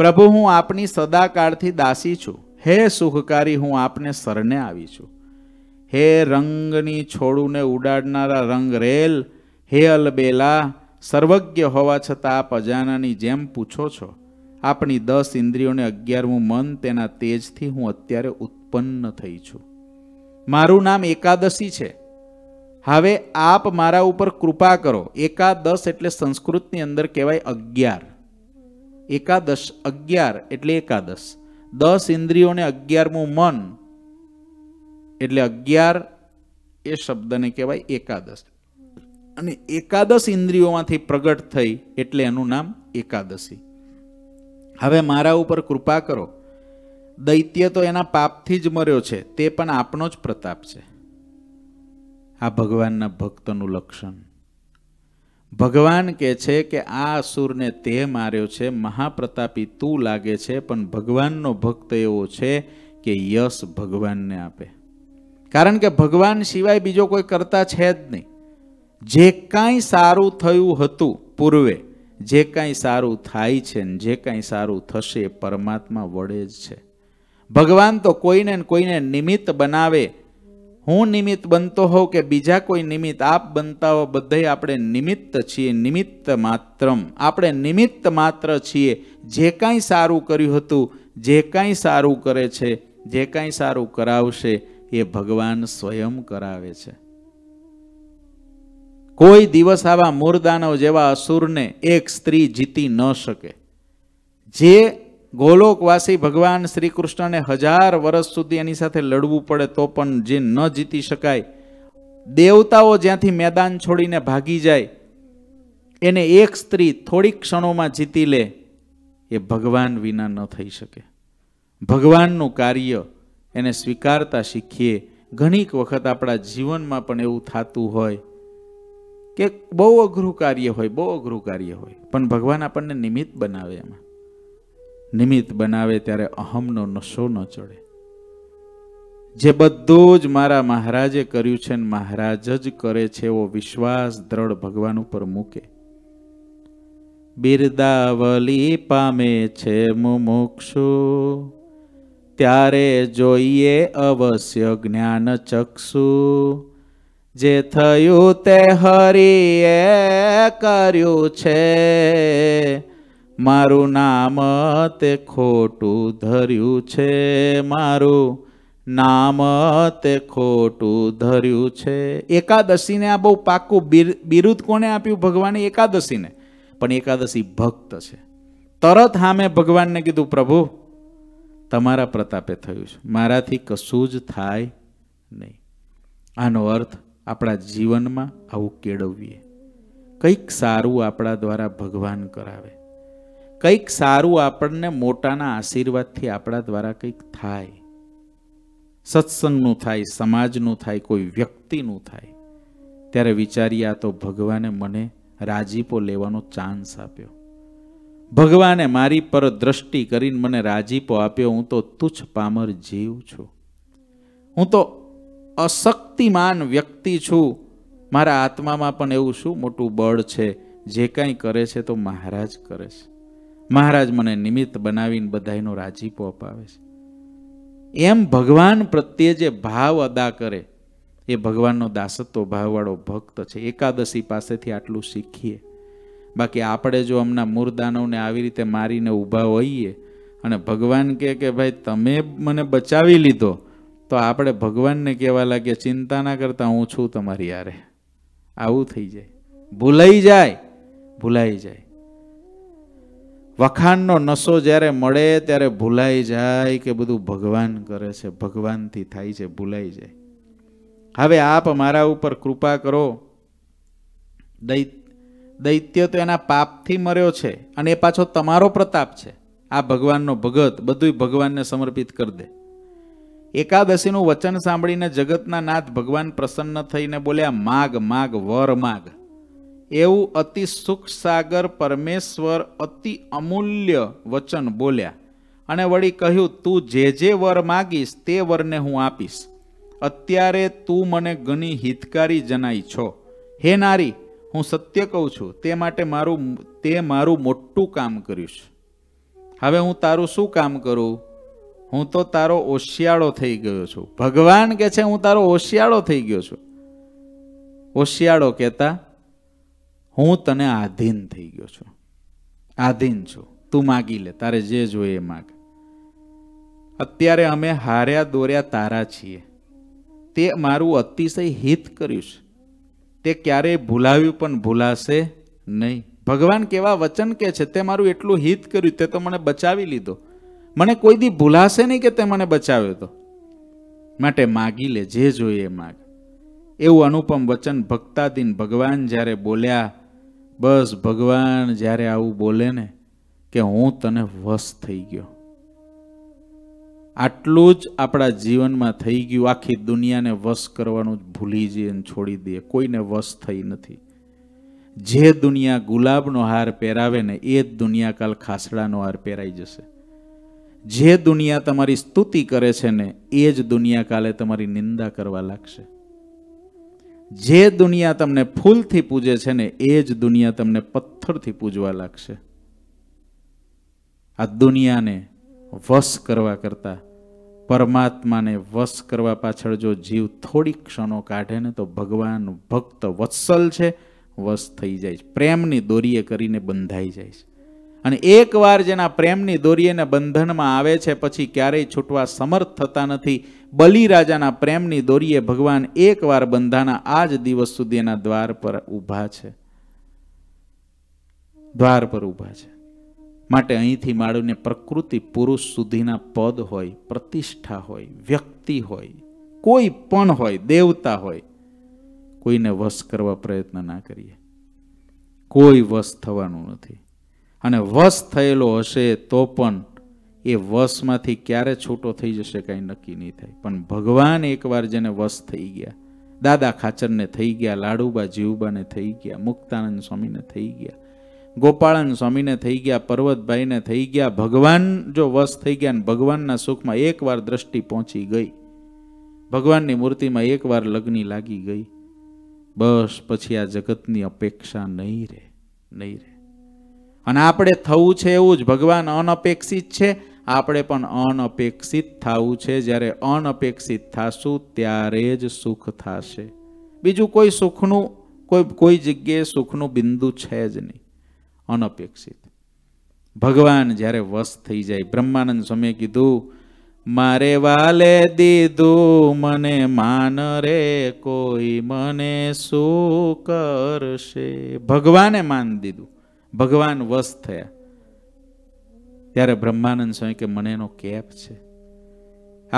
પ્રભુ હું આપની સદાકાળથી દાસી છું હે સુખકારી હું આપને શરણે આવી છું હે રંગની છોડુને ઉડાડનારા રંગ રેલ હે અલબેલા સર્વજ્ઞ હોવા છતાં આપ અજાનાની જેમ પૂછો છો આપની દસ ઇન્દ્રિયોને અગિયારમું મન તેના તેજથી હું અત્યારે ઉત્પન્ન થઈ છું મારું નામ એકાદશી છે હવે આપ મારા ઉપર કૃપા કરો એકાદશ એટલે સંસ્કૃતની અંદર કહેવાય અગિયાર એકાદશ અગિયાર એટલે એકાદશ દસ ઇન્દ્રિયોને અગિયારમું મન એટલે અગિયાર એ શબ્દને કહેવાય એકાદશ અને એકાદશ ઇન્દ્રિયોમાંથી પ્રગટ થઈ એટલે એનું નામ એકાદશી હવે મારા ઉપર કૃપા કરો દૈત્ય તો એના પાપથી જ મર્યો છે તે પણ આપનો જ પ્રતાપ છે આ ભગવાનના ભક્તનું લક્ષણ ભગવાન કહે છે કે આ અસુરને તે માર્યો છે મહાપ્રતાપી તું લાગે છે પણ ભગવાનનો ભક્ત એવો છે કે યશ ભગવાનને આપે કારણ કે ભગવાન સિવાય બીજો કોઈ કરતા છે જ નહીં જે કાંઈ સારું થયું હતું પૂર્વે જે કાંઈ સારું થાય છે ને જે કાંઈ સારું થશે પરમાત્મા વડે જ છે ભગવાન તો કોઈને કોઈને નિમિત્ત બનાવે હું નિમિત્ત બનતો હોઉં કે બીજા કોઈ નિમિત્ત આપ બનતા હો બધે આપણે નિમિત્ત છીએ નિમિત્ત માત્રમ આપણે નિમિત્ત માત્ર છીએ જે કાંઈ સારું કર્યું હતું જે કાંઈ સારું કરે છે જે કાંઈ સારું કરાવશે એ ભગવાન સ્વયં કરાવે છે કોઈ દિવસ આવા મૂર્દાનવ જેવા અસુરને એક સ્ત્રી જીતી ન શકે જે ગોલોકવાસી ભગવાન શ્રી કૃષ્ણને હજાર વર્ષ સુધી એની સાથે લડવું પડે તો પણ જે ન જીતી શકાય દેવતાઓ જ્યાંથી મેદાન છોડીને ભાગી જાય એને એક સ્ત્રી થોડીક ક્ષણોમાં જીતી લે એ ભગવાન વિના ન થઈ શકે ભગવાનનું કાર્ય એને સ્વીકારતા શીખીએ ઘણીક વખત આપણા જીવનમાં પણ એવું થતું હોય કે બહુ અઘરું કાર્ય હોય બહુ અઘરું કાર્ય હોય પણ ભગવાન આપણને નિમિત્ત બનાવે એમાં નિમિત્ત બનાવે ત્યારે અહમનો નશો ન ચડે જે બધું જ મારા મહારાજે કર્યું છે ને મહારાજ જ કરે છે એવો વિશ્વાસ દ્રઢ ભગવાન ઉપર મૂકે બિરદાવલી પામે છે મુમુક્ષુ ત્યારે જોઈએ અવશ્ય જ્ઞાન ચક્ષુ જે થયું તે હરિએ કર્યું છે મારું નામ તે ખોટું ધર્યું છે મારું નામ તે ખોટું ધર્યું છે એકાદશીને આ બહુ પાકું બિરુદ કોને આપ્યું ભગવાને એકાદશીને પણ એકાદશી ભક્ત છે તરત હામે ભગવાનને કીધું પ્રભુ તમારા પ્રતાપે થયું છે મારાથી કશું જ થાય નહીં આનો અર્થ આપણા જીવનમાં આવું કેળવીએ કંઈક સારું આપણા દ્વારા ભગવાન કરાવે કંઈક સારું આપણને મોટાના આશીર્વાદથી આપણા દ્વારા કંઈક થાય સત્સંગનું થાય સમાજનું થાય કોઈ વ્યક્તિનું થાય ત્યારે વિચારીએ તો ભગવાને મને રાજીપો લેવાનો ચાન્સ આપ્યો ભગવાને મારી પર દ્રષ્ટિ કરીને મને રાજીપો આપ્યો હું તો તુચ્છ પામર જીવ છું હું તો અશક્તિમાન વ્યક્તિ છું મારા આત્મામાં પણ એવું શું મોટું બળ છે જે કાંઈ કરે છે તો મહારાજ કરે છે મહારાજ મને નિમિત્ત બનાવીને બધાનો રાજીપો અપાવે છે એમ ભગવાન પ્રત્યે જે ભાવ અદા કરે એ ભગવાનનો દાસત્વ ભાવવાળો ભક્ત છે એકાદશી પાસેથી આટલું શીખીએ બાકી આપણે જો હમણાં મૂર્દાનવને આવી રીતે મારીને ઊભા હોઈએ અને ભગવાન કહે કે ભાઈ તમે મને બચાવી લીધો તો આપણે ભગવાનને કહેવા લાગીએ ચિંતા ના કરતા હું છું તમારી યારે આવું થઈ જાય ભૂલાઈ જાય ભૂલાઈ જાય વખાણનો નશો જ્યારે મળે ત્યારે ભૂલાઈ જાય કે બધું ભગવાન કરે છે ભગવાનથી થાય છે ભૂલાઈ જાય હવે આપ મારા ઉપર કૃપા કરો દૈત્ય તો એના પાપથી મર્યો છે અને એ પાછો તમારો પ્રતાપ છે આ ભગવાનનો ભગત બધું ભગવાનને સમર્પિત કરી દે એકાદશીનું વચન સાંભળીને જગતના નાથ ભગવાન પ્રસન્ન થઈને બોલ્યા માગ માગ વર માગ એવું અતિ સુખ સાગર પરમેશ્વર અતિ અમૂલ્ય વચન બોલ્યા અને વળી કહ્યું તું જે જે વર માગીશ તે વરને હું આપીશ અત્યારે તું મને ઘણી હિતકારી જનાઈ છો હે નારી હું સત્ય કહું છું તે માટે મારું તે મારું મોટું કામ કર્યું હવે હું તારું શું કામ કરું હું તો તારો ઓશિયાળો થઈ ગયો છું ભગવાન કે છે હું તારો હોશિયાળો થઈ ગયો છું હોશિયાળો કહેતા હું તને આધીન થઈ ગયો છું આધીન છું તું માગી લે તારે જે જોઈએ માગ અત્યારે અમે હાર્યા દોર્યા તારા છીએ તે મારું અતિશય હિત કર્યું છે તે ક્યારેય ભૂલાવ્યું પણ ભૂલાશે નહીં ભગવાન કેવા વચન કે છે તે મારું એટલું હિત કર્યું તે તો મને બચાવી લીધો મને કોઈ દી ભૂલાશે નહીં કે તે મને બચાવ્યો હતો માટે માગી લે જે જોઈએ માગ એવું અનુપમ વચન ભક્તાદીન ભગવાન જ્યારે બોલ્યા બસ ભગવાન જ્યારે આવું બોલે ને કે હું તને વશ થઈ ગયો આટલું જ આપણા જીવનમાં થઈ ગયું આખી દુનિયાને વશ કરવાનું ભૂલી જઈએ અને છોડી દઈએ કોઈને વશ થઈ નથી જે દુનિયા ગુલાબનો હાર પહેરાવે ને એ જ દુનિયા કાલ ખાસડાનો હાર પહેરાઈ જશે જે દુનિયા તમારી સ્તુતિ કરે છે ને એ જ દુનિયા કાલે તમારી નિંદા કરવા લાગશે જે દુનિયા તમને ફૂલથી પૂજે છે ને એ જ દુનિયા તમને પથ્થરથી પૂજવા લાગશે આ દુનિયાને વશ કરવા કરતાં પરમાત્માને વશ કરવા પાછળ જો જીવ થોડી ક્ષણો કાઢે ને તો ભગવાન ભક્ત વત્સલ છે વશ થઈ જાય છે પ્રેમની દોરીએ કરીને બંધાઈ જાય છે અને એકવાર જેના પ્રેમની દોરીએને બંધનમાં આવે છે પછી ક્યારેય છૂટવા સમર્થ થતા નથી બલિરાજાના પ્રેમની દોરીએ ભગવાન એકવાર બંધાના આ જ દિવસ સુધી એના દ્વાર પર ઊભા છે દ્વાર પર ઊભા છે માટે અહીંથી માળુને પ્રકૃતિ પુરુષ સુધીના પદ હોય પ્રતિષ્ઠા હોય વ્યક્તિ હોય કોઈ પણ હોય દેવતા હોય કોઈને વશ કરવા પ્રયત્ન ના કરીએ કોઈ વશ થવાનું નથી અને વશ થયેલો હશે તો પણ એ વશમાંથી ક્યારે છૂટો થઈ જશે કાંઈ નક્કી નહીં થાય પણ ભગવાન એકવાર જેને વશ થઈ ગયા દાદા ખાચરને થઈ ગયા લાડુબા જીવબાને થઈ ગયા મુક્તાનંદ સ્વામીને થઈ ગયા ગોપાળાનંદ સ્વામીને થઈ ગયા પર્વતભાઈને થઈ ગયા ભગવાન જો વશ થઈ ગયા ને ભગવાનના સુખમાં એકવાર દ્રષ્ટિ પહોંચી ગઈ ભગવાનની મૂર્તિમાં એકવાર લગ્ન લાગી ગઈ બસ પછી આ જગતની અપેક્ષા નહીં રહે નહીં રહે અને આપણે થવું છે એવું જ ભગવાન અનપેક્ષિત છે આપણે પણ અનપેક્ષિત થવું છે જ્યારે અનપેક્ષિત થશું ત્યારે જ સુખ થશે બીજું કોઈ સુખનું કોઈ કોઈ જગ્યાએ સુખનું બિંદુ છે જ નહીં અનપેક્ષિત ભગવાન જ્યારે વશ થઈ જાય બ્રહ્માનંદ સ્વામીએ કીધું મારે વાલે દીધું મને માન રે કોઈ મને શું કરશે ભગવાને માન દીધું ભગવાન વશ થયા ત્યારે બ્રહ્માનંદ સ્વામી કે મને એનો કેપ છે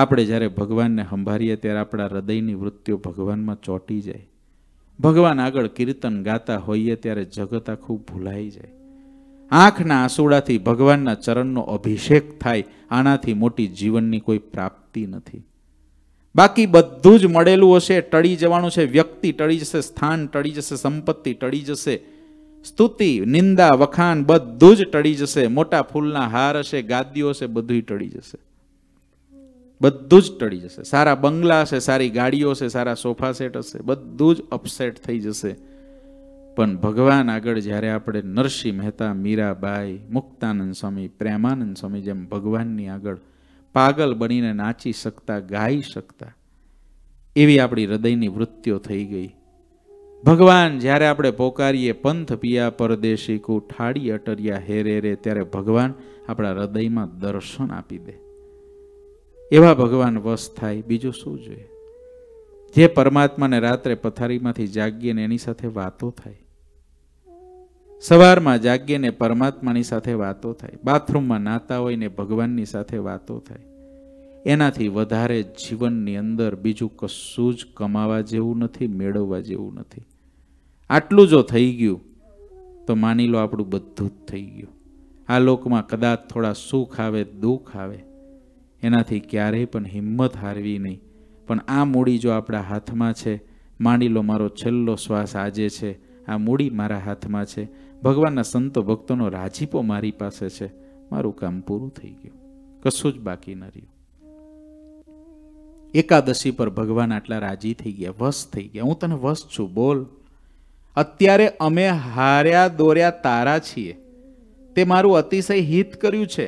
આપણે જ્યારે ભગવાનને સંભાળીએ ત્યારે આપણા હૃદયની વૃત્તિઓ ભગવાનમાં ચોંટી જાય ભગવાન આગળ કીર્તન ગાતા હોઈએ ત્યારે જગત આખું ભૂલાઈ જાય આંખના આંસુડાથી ભગવાનના ચરણનો અભિષેક થાય આનાથી મોટી જીવનની કોઈ પ્રાપ્તિ નથી બાકી બધું જ મળેલું હશે ટળી જવાનું છે વ્યક્તિ ટળી જશે સ્થાન ટળી જશે સંપત્તિ ટળી જશે સ્તુતિ નિંદા વખાણ બધું જ ટળી જશે મોટા ફૂલના હાર હશે ગાદીઓ હશે બધું ટળી જશે બધું જ ટળી જશે સારા બંગલા હશે સારી ગાડીઓ હશે સારા સોફા સેટ હશે બધું જ અપસેટ થઈ જશે પણ ભગવાન આગળ જ્યારે આપણે નરસિંહ મહેતા મીરાબાઈ મુક્તાનંદ સ્વામી પ્રેમાનંદ સ્વામી જેમ ભગવાનની આગળ પાગલ બનીને નાચી શકતા ગાઈ શકતા એવી આપણી હૃદયની વૃત્તિઓ થઈ ગઈ ભગવાન જ્યારે આપણે પોકારીએ પંથ પિયા પરદેશી કુ ઠાડી અટરિયા હેરે રે ત્યારે ભગવાન આપણા હૃદયમાં દર્શન આપી દે એવા ભગવાન વશ થાય બીજું શું જોઈએ જે પરમાત્માને રાત્રે પથારીમાંથી જાગીએ એની સાથે વાતો થાય સવારમાં જાગીએ ને પરમાત્માની સાથે વાતો થાય બાથરૂમમાં નાતા હોય ને ભગવાનની સાથે વાતો થાય એનાથી વધારે જીવનની અંદર બીજું કશું જ કમાવા જેવું નથી મેળવવા જેવું નથી આટલું જો થઈ ગયું તો માની લો આપણું બધું જ થઈ ગયું આ લોકમાં કદાચ થોડા સુખ આવે દુઃખ આવે એનાથી ક્યારેય પણ હિંમત હારવી નહીં પણ આ મૂડી જો આપણા હાથમાં છે માની લો મારો છેલ્લો શ્વાસ આજે છે આ મૂડી મારા હાથમાં છે ભગવાનના સંતો ભક્તોનો રાજીપો મારી પાસે છે મારું કામ પૂરું થઈ ગયું કશું જ બાકી ન રહ્યું એકાદશી પર ભગવાન આટલા રાજી થઈ ગયા વસ થઈ ગયા હું તને વસ છું બોલ અત્યારે અમે હાર્યા દોર્યા તારા છીએ તે મારું અતિશય હિત કર્યું છે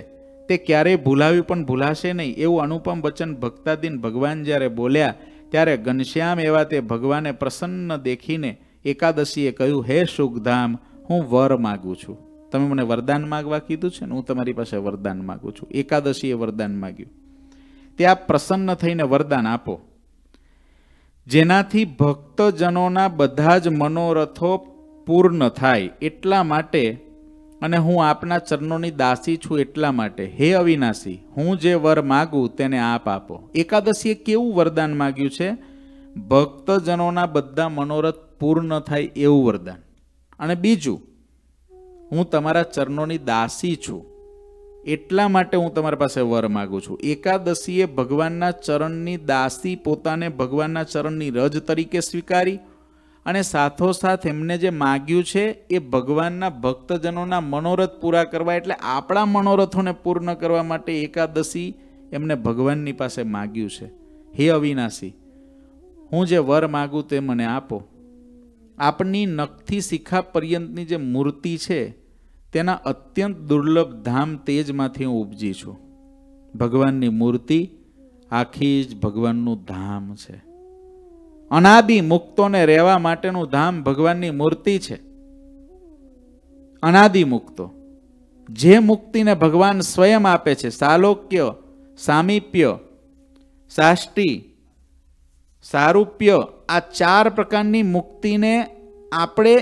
તે ક્યારેય ભૂલાવ્યું પણ ભૂલાશે નહીં એવું અનુપમ વચન ભક્તાદીન ભગવાન જ્યારે બોલ્યા ત્યારે ઘનશ્યામ એવા તે ભગવાને પ્રસન્ન દેખીને એકાદશીએ કહ્યું હે સુખધામ હું વર માગું છું તમે મને વરદાન માગવા કીધું છે ને હું તમારી પાસે વરદાન માગું છું એકાદશીએ વરદાન માગ્યું ત્યાં પ્રસન્ન થઈને વરદાન આપો જેનાથી ભક્તજનોના બધા જ મનોરથો પૂર્ણ થાય એટલા માટે અને હું આપના ચરણોની દાસી છું એટલા માટે હે અવિનાશી હું જે વર માગું તેને આપ આપો એકાદશીએ કેવું વરદાન માગ્યું છે ભક્તજનોના બધા મનોરથ પૂર્ણ થાય એવું વરદાન અને બીજું હું તમારા ચરણોની દાસી છું એટલા માટે હું તમારી પાસે વર માગું છું એકાદશીએ ભગવાનના ચરણની દાસી પોતાને ભગવાનના ચરણની રજ તરીકે સ્વીકારી અને સાથોસાથ એમને જે માગ્યું છે એ ભગવાનના ભક્તજનોના મનોરથ પૂરા કરવા એટલે આપણા મનોરથોને પૂર્ણ કરવા માટે એકાદશી એમને ભગવાનની પાસે માગ્યું છે હે અવિનાશી હું જે વર માગું તે મને આપો આપની નખથી શિખા પર્યંતની જે મૂર્તિ છે તેના અત્યંત દુર્લભ ધામ તેજમાંથી હું ઉપજી છું ભગવાનની મૂર્તિ આખી જ ભગવાનનું ધામ છે અનાદિ મુક્તોને રહેવા માટેનું ધામ ભગવાનની મૂર્તિ છે અનાદિ મુક્તો જે મુક્તિને ભગવાન સ્વયં આપે છે સાલોક્ય સામીપ્ય સાષ્ટી સારૂપ્ય આ ચાર પ્રકારની મુક્તિને આપણે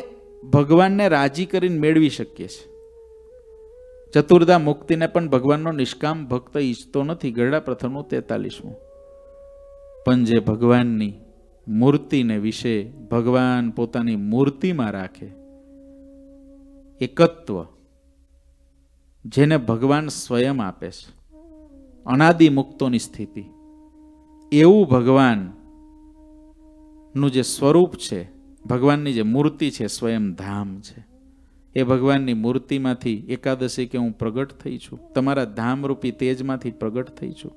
ભગવાનને રાજી કરીને મેળવી શકીએ છીએ ચતુર્ધા મુક્તિને પણ ભગવાનનો નિષ્કામ ભક્ત ઈચ્છતો નથી ગરડા પ્રથમનું તેતાલીસમું પણ જે ભગવાનની મૂર્તિને વિશે ભગવાન પોતાની મૂર્તિમાં રાખે એકત્વ જેને ભગવાન સ્વયં આપે છે અનાદિ મુક્તોની સ્થિતિ એવું ભગવાનનું જે સ્વરૂપ છે ભગવાનની જે મૂર્તિ છે સ્વયં ધામ છે એ ભગવાનની મૂર્તિમાંથી એકાદશી કે હું પ્રગટ થઈ છું તમારા ધામરૂપી તેજમાંથી પ્રગટ થઈ છું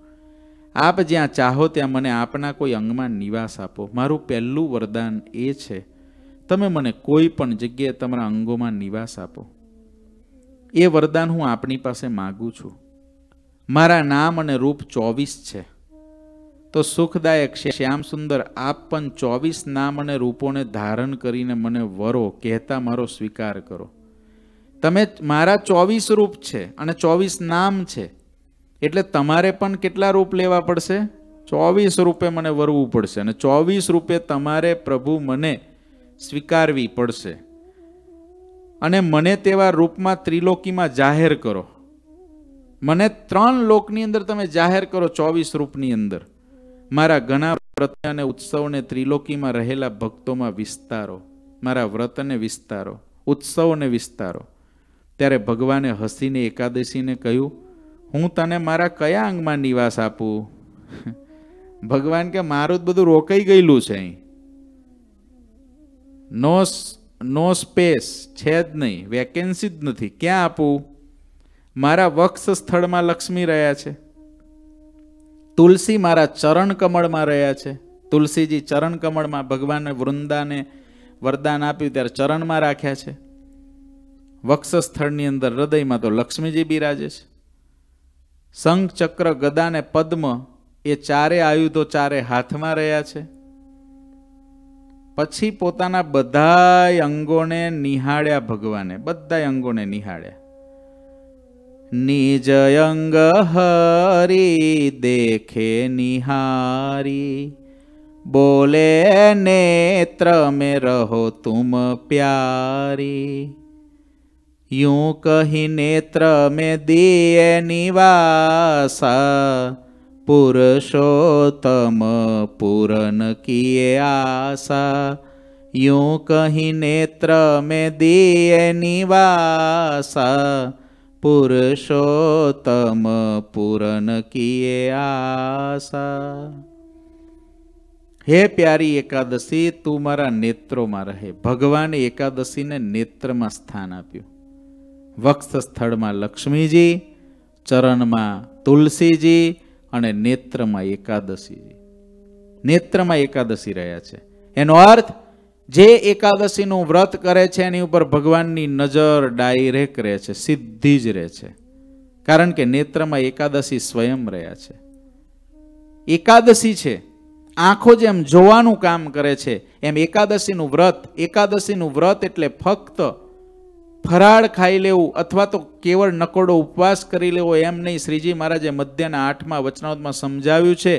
આપ જ્યાં ચાહો ત્યાં મને આપના કોઈ અંગમાં નિવાસ આપો મારું પહેલું વરદાન એ છે તમે મને કોઈ પણ જગ્યાએ તમારા અંગોમાં નિવાસ આપો એ વરદાન હું આપની પાસે માગું છું મારા નામ અને રૂપ ચોવીસ છે તો સુખદાયક શ્યામ સુંદર આપ પણ ચોવીસ નામ અને રૂપોને ધારણ કરીને મને વરો કહેતા મારો સ્વીકાર કરો તમે મારા ચોવીસ રૂપ છે અને ચોવીસ નામ છે એટલે તમારે પણ કેટલા રૂપ લેવા પડશે ચોવીસ રૂપે મને વરવું પડશે અને ચોવીસ રૂપે તમારે પ્રભુ મને સ્વીકારવી પડશે અને મને તેવા રૂપમાં ત્રિલોકીમાં જાહેર કરો મને ત્રણ લોકની અંદર તમે જાહેર કરો ચોવીસ રૂપની અંદર મારા ઘણા વ્રત અને ઉત્સવને ત્રિલોકીમાં રહેલા ભક્તોમાં વિસ્તારો મારા વ્રતને વિસ્તારો ઉત્સવને વિસ્તારો ત્યારે ભગવાને હસીને એકાદશીને કહ્યું હું તને મારા કયા અંગમાં નિવાસ આપું ભગવાન કે મારું જ બધું રોકાઈ ગયેલું છે અહીં નો નો સ્પેસ છે જ નહીં વેકેન્સી જ નથી ક્યાં આપું મારા વક્ષ સ્થળમાં લક્ષ્મી રહ્યા છે તુલસી મારા ચરણ કમળમાં રહ્યા છે તુલસીજી ચરણ કમળમાં ભગવાને વૃંદાને વરદાન આપ્યું ત્યારે ચરણમાં રાખ્યા છે વક્ષસ્થળની અંદર હૃદયમાં તો લક્ષ્મીજી બિરાજે છે શંખ ચક્ર ગદા ને પદ્મ એ ચારે આયુધો ચારે હાથમાં રહ્યા છે પછી પોતાના બધાય અંગોને નિહાળ્યા ભગવાને બધાય અંગોને નિહાળ્યા નિજ અંગ હરી દેખે નિહારી બોલે નેત્ર મેં રહો તુમ પ્યારી यूं कहि नेत्र में दिए निवासा पुरुषोत्तम पूरन किए आशा यूं कहि नेत्र में दिए निवासा पुरुषोत्तम पूरन किए आशा હે પ્યારી એકાદશી તું મારા નેત્રોમાં રહે ભગવાન એકાદશીને નેત્રમાં સ્થાન આપ્યું સ્થળમાં લક્ષ્મીજી ચરણમાં તુલસીજી અને નેત્રમાં એકાદશીજી નેત્રમાં એકાદશી રહ્યા છે એનો અર્થ જે એકાદશીનું વ્રત કરે છે એની ઉપર ભગવાનની નજર ડાયરેક્ટ રહે છે સિદ્ધિ જ રહે છે કારણ કે નેત્રમાં એકાદશી સ્વયં રહ્યા છે એકાદશી છે આંખો જેમ જોવાનું કામ કરે છે એમ એકાદશીનું વ્રત એકાદશીનું વ્રત એટલે ફક્ત ફરાળ ખાઈ લેવું અથવા તો કેવળ નકોડો ઉપવાસ કરી લેવો એમ નહીં શ્રીજી મહારાજે મધ્યના આઠમાં વચનાવતમાં સમજાવ્યું છે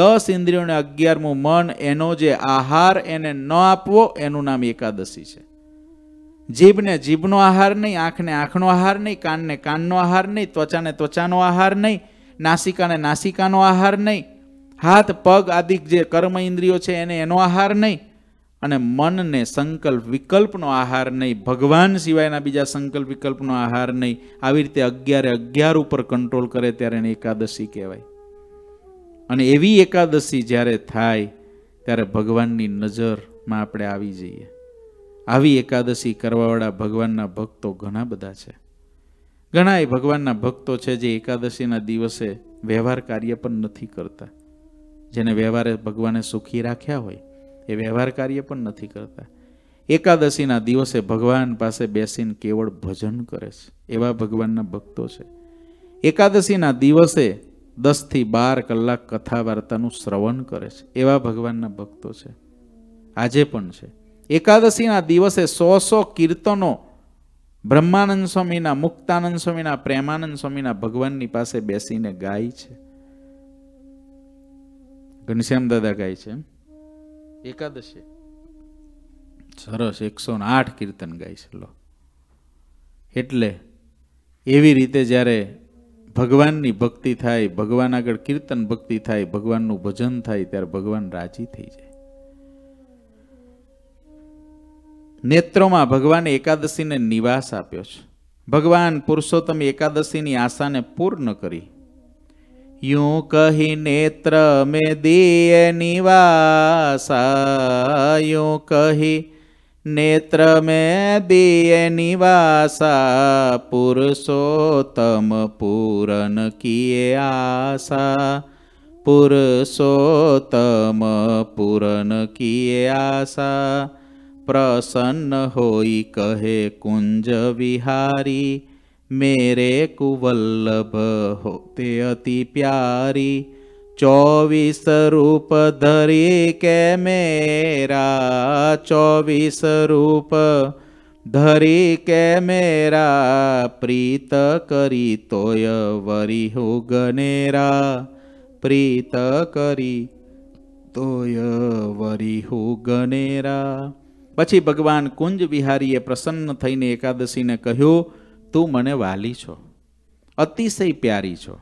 દસ ઇન્દ્રિયોને અગિયારમું મન એનો જે આહાર એને ન આપવો એનું નામ એકાદશી છે જીભને જીભનો આહાર નહીં આંખને આંખનો આહાર નહીં કાનને કાનનો આહાર નહીં ત્વચાને ત્વચાનો આહાર નહીં નાસિકાને નાસિકાનો આહાર નહીં હાથ પગ આદિ જે કર્મ ઇન્દ્રિયો છે એને એનો આહાર નહીં અને મનને સંકલ્પ વિકલ્પનો આહાર નહીં ભગવાન સિવાયના બીજા સંકલ્પ વિકલ્પનો આહાર નહીં આવી રીતે અગિયારે અગિયાર ઉપર કંટ્રોલ કરે ત્યારે એને એકાદશી કહેવાય અને એવી એકાદશી જ્યારે થાય ત્યારે ભગવાનની નજરમાં આપણે આવી જઈએ આવી એકાદશી કરવાવાળા ભગવાનના ભક્તો ઘણા બધા છે ઘણા એ ભગવાનના ભક્તો છે જે એકાદશીના દિવસે વ્યવહાર કાર્ય પણ નથી કરતા જેને વ્યવહારે ભગવાને સુખી રાખ્યા હોય એ વ્યવહાર કાર્ય પણ નથી કરતા એકાદશીના દિવસે ભગવાન પાસે બેસીને કેવળ ભજન કરે છે એવા ભગવાનના ભક્તો છે એકાદશીના દિવસે દસથી બાર કલાક કથા વાર્તાનું શ્રવણ કરે છે એવા ભગવાનના ભક્તો છે આજે પણ છે એકાદશીના દિવસે સો સો કીર્તનો બ્રહ્માનંદ સ્વામીના મુક્તાનંદ સ્વામીના પ્રેમાનંદ સ્વામીના ભગવાનની પાસે બેસીને ગાય છે ઘનશ્યામ દાદા ગાય છે એમ એકાદશે સરસ એકસો ને આઠ કીર્તન ગાય છે લો એટલે એવી રીતે જ્યારે ભગવાનની ભક્તિ થાય ભગવાન આગળ કીર્તન ભક્તિ થાય ભગવાનનું ભજન થાય ત્યારે ભગવાન રાજી થઈ જાય નેત્રોમાં ભગવાને એકાદશીને નિવાસ આપ્યો છે ભગવાન પુરુષોત્તમ એકાદશીની આશાને પૂર્ણ કરી यूं कहि नेत्र में दिए निवासा यूं कहि नेत्र में दिए निवासा पुरुषोत्तम पूरन किए आशा पुरुषोत्तम पूरन किए आशा प्रसन्न होई कहे कुंज विहारी मेरे कुवल्लभ होते अति प्यारी चौबीस रूप धरी के मेरा चौबीस रूप धरी के मेरा प्रीत करी तोय वरी हो गनेरा प्रीत करी તોય વરી હો ગનેરા પછી ભગવાન કુંજ વિહારીએ પ્રસન્ન થઈને એકાદશીને કહ્યું તું મને વાલી છો અતિશય પ્યારી છો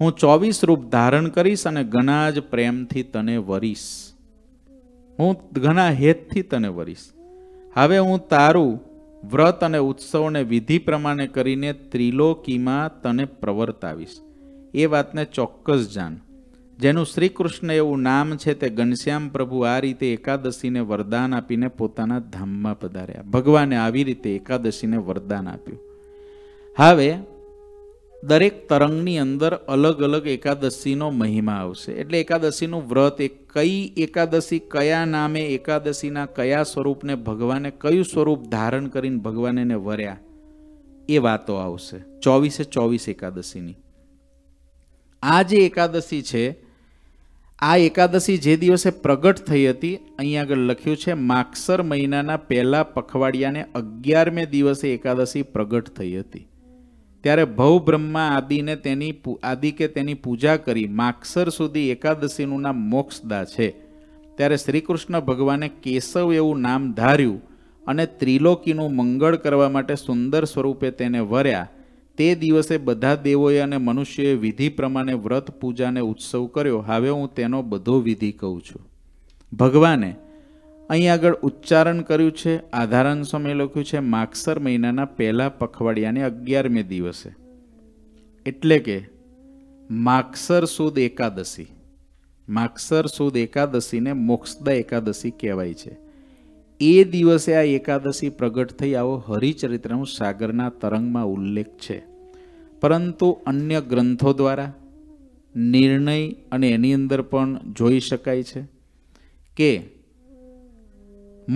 હું ચોવીસ રૂપ ધારણ કરીશ અને ઘણા જ પ્રેમથી તને વરીશ હું ઘણા હેતથી તને વરીશ હવે હું તારું વ્રત અને ઉત્સવને વિધિ પ્રમાણે કરીને ત્રિલોકીમાં તને પ્રવર્તાવીશ એ વાતને ચોક્કસ જાન જેનું શ્રી કૃષ્ણ એવું નામ છે તે ઘનશ્યામ પ્રભુ આ રીતે એકાદશીને વરદાન આપીને પોતાના ધામમાં પધાર્યા ભગવાને આવી રીતે એકાદશીને વરદાન આપ્યું હવે દરેક તરંગની અંદર અલગ અલગ એકાદશીનો મહિમા આવશે એટલે એકાદશીનું વ્રત એ કઈ એકાદશી કયા નામે એકાદશીના કયા સ્વરૂપને ભગવાને કયું સ્વરૂપ ધારણ કરીને ભગવાને વર્યા એ વાતો આવશે ચોવીસે ચોવીસ એકાદશીની આ જે એકાદશી છે આ એકાદશી જે દિવસે પ્રગટ થઈ હતી અહીંયા આગળ લખ્યું છે માક્ષર મહિનાના પહેલા પખવાડિયાને અગિયારમે દિવસે એકાદશી પ્રગટ થઈ હતી ત્યારે ભવ બ્રહ્મા આદિને તેની આદિ કે તેની પૂજા કરી માક્ષર સુધી એકાદશીનું નામ મોક્ષદા છે ત્યારે શ્રીકૃષ્ણ ભગવાને કેશવ એવું નામ ધાર્યું અને ત્રિલોકીનું મંગળ કરવા માટે સુંદર સ્વરૂપે તેને વર્યા તે દિવસે બધા દેવોએ અને મનુષ્યએ વિધિ પ્રમાણે વ્રત પૂજાને ઉત્સવ કર્યો હવે હું તેનો બધો વિધિ કહું છું ભગવાને અહીં આગળ ઉચ્ચારણ કર્યું છે આધારણ સમય લખ્યું છે માગસર મહિનાના પહેલા પખવાડિયાને અગિયારમી દિવસે એટલે કે માગસર સુદ એકાદશી માગસર સુદ એકાદશીને મોક્ષદ એકાદશી કહેવાય છે એ દિવસે આ એકાદશી પ્રગટ થઈ આવો હરિચરિત્રનું સાગરના તરંગમાં ઉલ્લેખ છે પરંતુ અન્ય ગ્રંથો દ્વારા નિર્ણય અને એની અંદર પણ જોઈ શકાય છે કે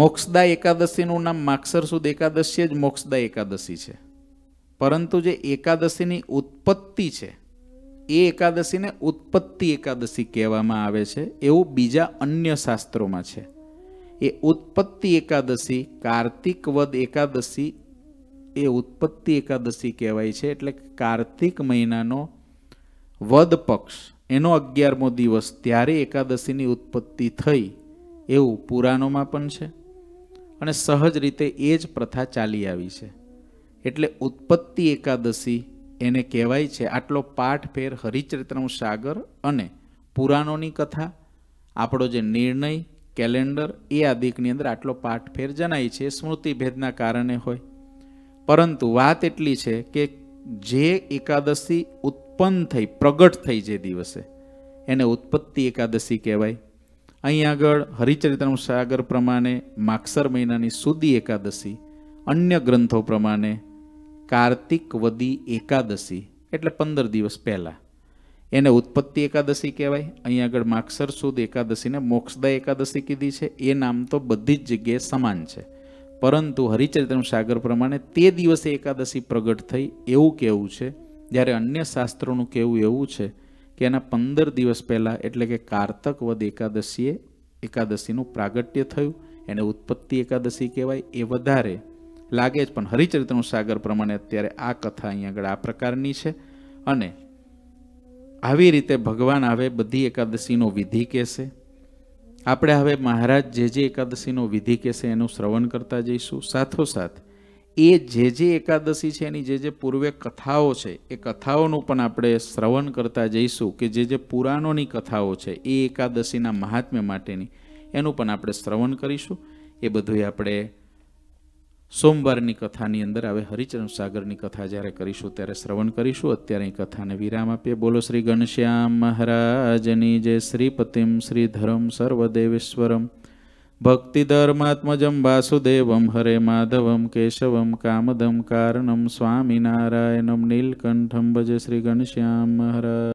મોક્ષદા એકાદશીનું નામ માક્ષર સુદ એકાદશી જ મોક્ષદા એકાદશી છે પરંતુ જે એકાદશીની ઉત્પત્તિ છે એ એકાદશીને ઉત્પત્તિ એકાદશી કહેવામાં આવે છે એવું બીજા અન્ય શાસ્ત્રોમાં છે એ ઉત્પત્તિ એકાદશી કાર્તિક વદ એકાદશી એ ઉત્પત્તિ એકાદશી કહેવાય છે એટલે કાર્તિક મહિનાનો વદ પક્ષ એનો અગિયારમો દિવસ ત્યારે એકાદશીની ઉત્પત્તિ થઈ એવું પુરાણોમાં પણ છે અને સહજ રીતે એ જ પ્રથા ચાલી આવી છે એટલે ઉત્પત્તિ એકાદશી એને કહેવાય છે આટલો પાઠ ફેર હરિચરિત્રનું સાગર અને પુરાણોની કથા આપણો જે નિર્ણય કેલેન્ડર એ આ દિકની અંદર આટલો પાઠ ફેર જણાય છે સ્મૃતિભેદના કારણે હોય પરંતુ વાત એટલી છે કે જે એકાદશી ઉત્પન્ન થઈ પ્રગટ થઈ જે દિવસે એને ઉત્પત્તિ એકાદશી કહેવાય અહીં આગળ હરિચરિતનું સાગર પ્રમાણે માક્ષર મહિનાની સુદી એકાદશી અન્ય ગ્રંથો પ્રમાણે કાર્તિક વદી એકાદશી એટલે પંદર દિવસ પહેલાં એને ઉત્પત્તિ એકાદશી કહેવાય અહીં આગળ માક્ષર સુદ એકાદશીને મોક્ષદા એકાદશી કીધી છે એ નામ તો બધી જ જગ્યાએ સમાન છે પરંતુ હરિચરિતનું સાગર પ્રમાણે તે દિવસે એકાદશી પ્રગટ થઈ એવું કહેવું છે જ્યારે અન્ય શાસ્ત્રોનું કહેવું એવું છે કે એના પંદર દિવસ પહેલાં એટલે કે કારતક વદ એકાદશીએ એકાદશીનું પ્રાગટ્ય થયું એને ઉત્પત્તિ એકાદશી કહેવાય એ વધારે લાગે જ પણ હરિચરિત્રનું સાગર પ્રમાણે અત્યારે આ કથા અહીંયા આગળ આ પ્રકારની છે અને આવી રીતે ભગવાન હવે બધી એકાદશીનો વિધિ કહેશે આપણે હવે મહારાજ જે જે એકાદશીનો વિધિ કહેશે એનું શ્રવણ કરતા જઈશું સાથોસાથ એ જે જે એકાદશી છે એની જે જે પૂર્વે કથાઓ છે એ કથાઓનું પણ આપણે શ્રવણ કરતા જઈશું કે જે જે પુરાણોની કથાઓ છે એ એકાદશીના મહાત્મ્ય માટેની એનું પણ આપણે શ્રવણ કરીશું એ બધું આપણે સોમવારની કથાની અંદર હવે હરિચરણ સાગરની કથા જ્યારે કરીશું ત્યારે શ્રવણ કરીશું અત્યારે કથાને વિરામ આપીએ બોલો શ્રી ઘનશ્યામ મહારાજની જય શ્રીપતિમ શ્રીધરમ સર્વદેવેશ્વરમ ભક્તિધર્માત્મજમ વાસુદેવમ હરે માધવમ કેશવમ કામદમ કારણમ સ્વામિનારાયણમ નીલકંઠમ ભજ શ્રી ઘનશ્યામ મહારાજ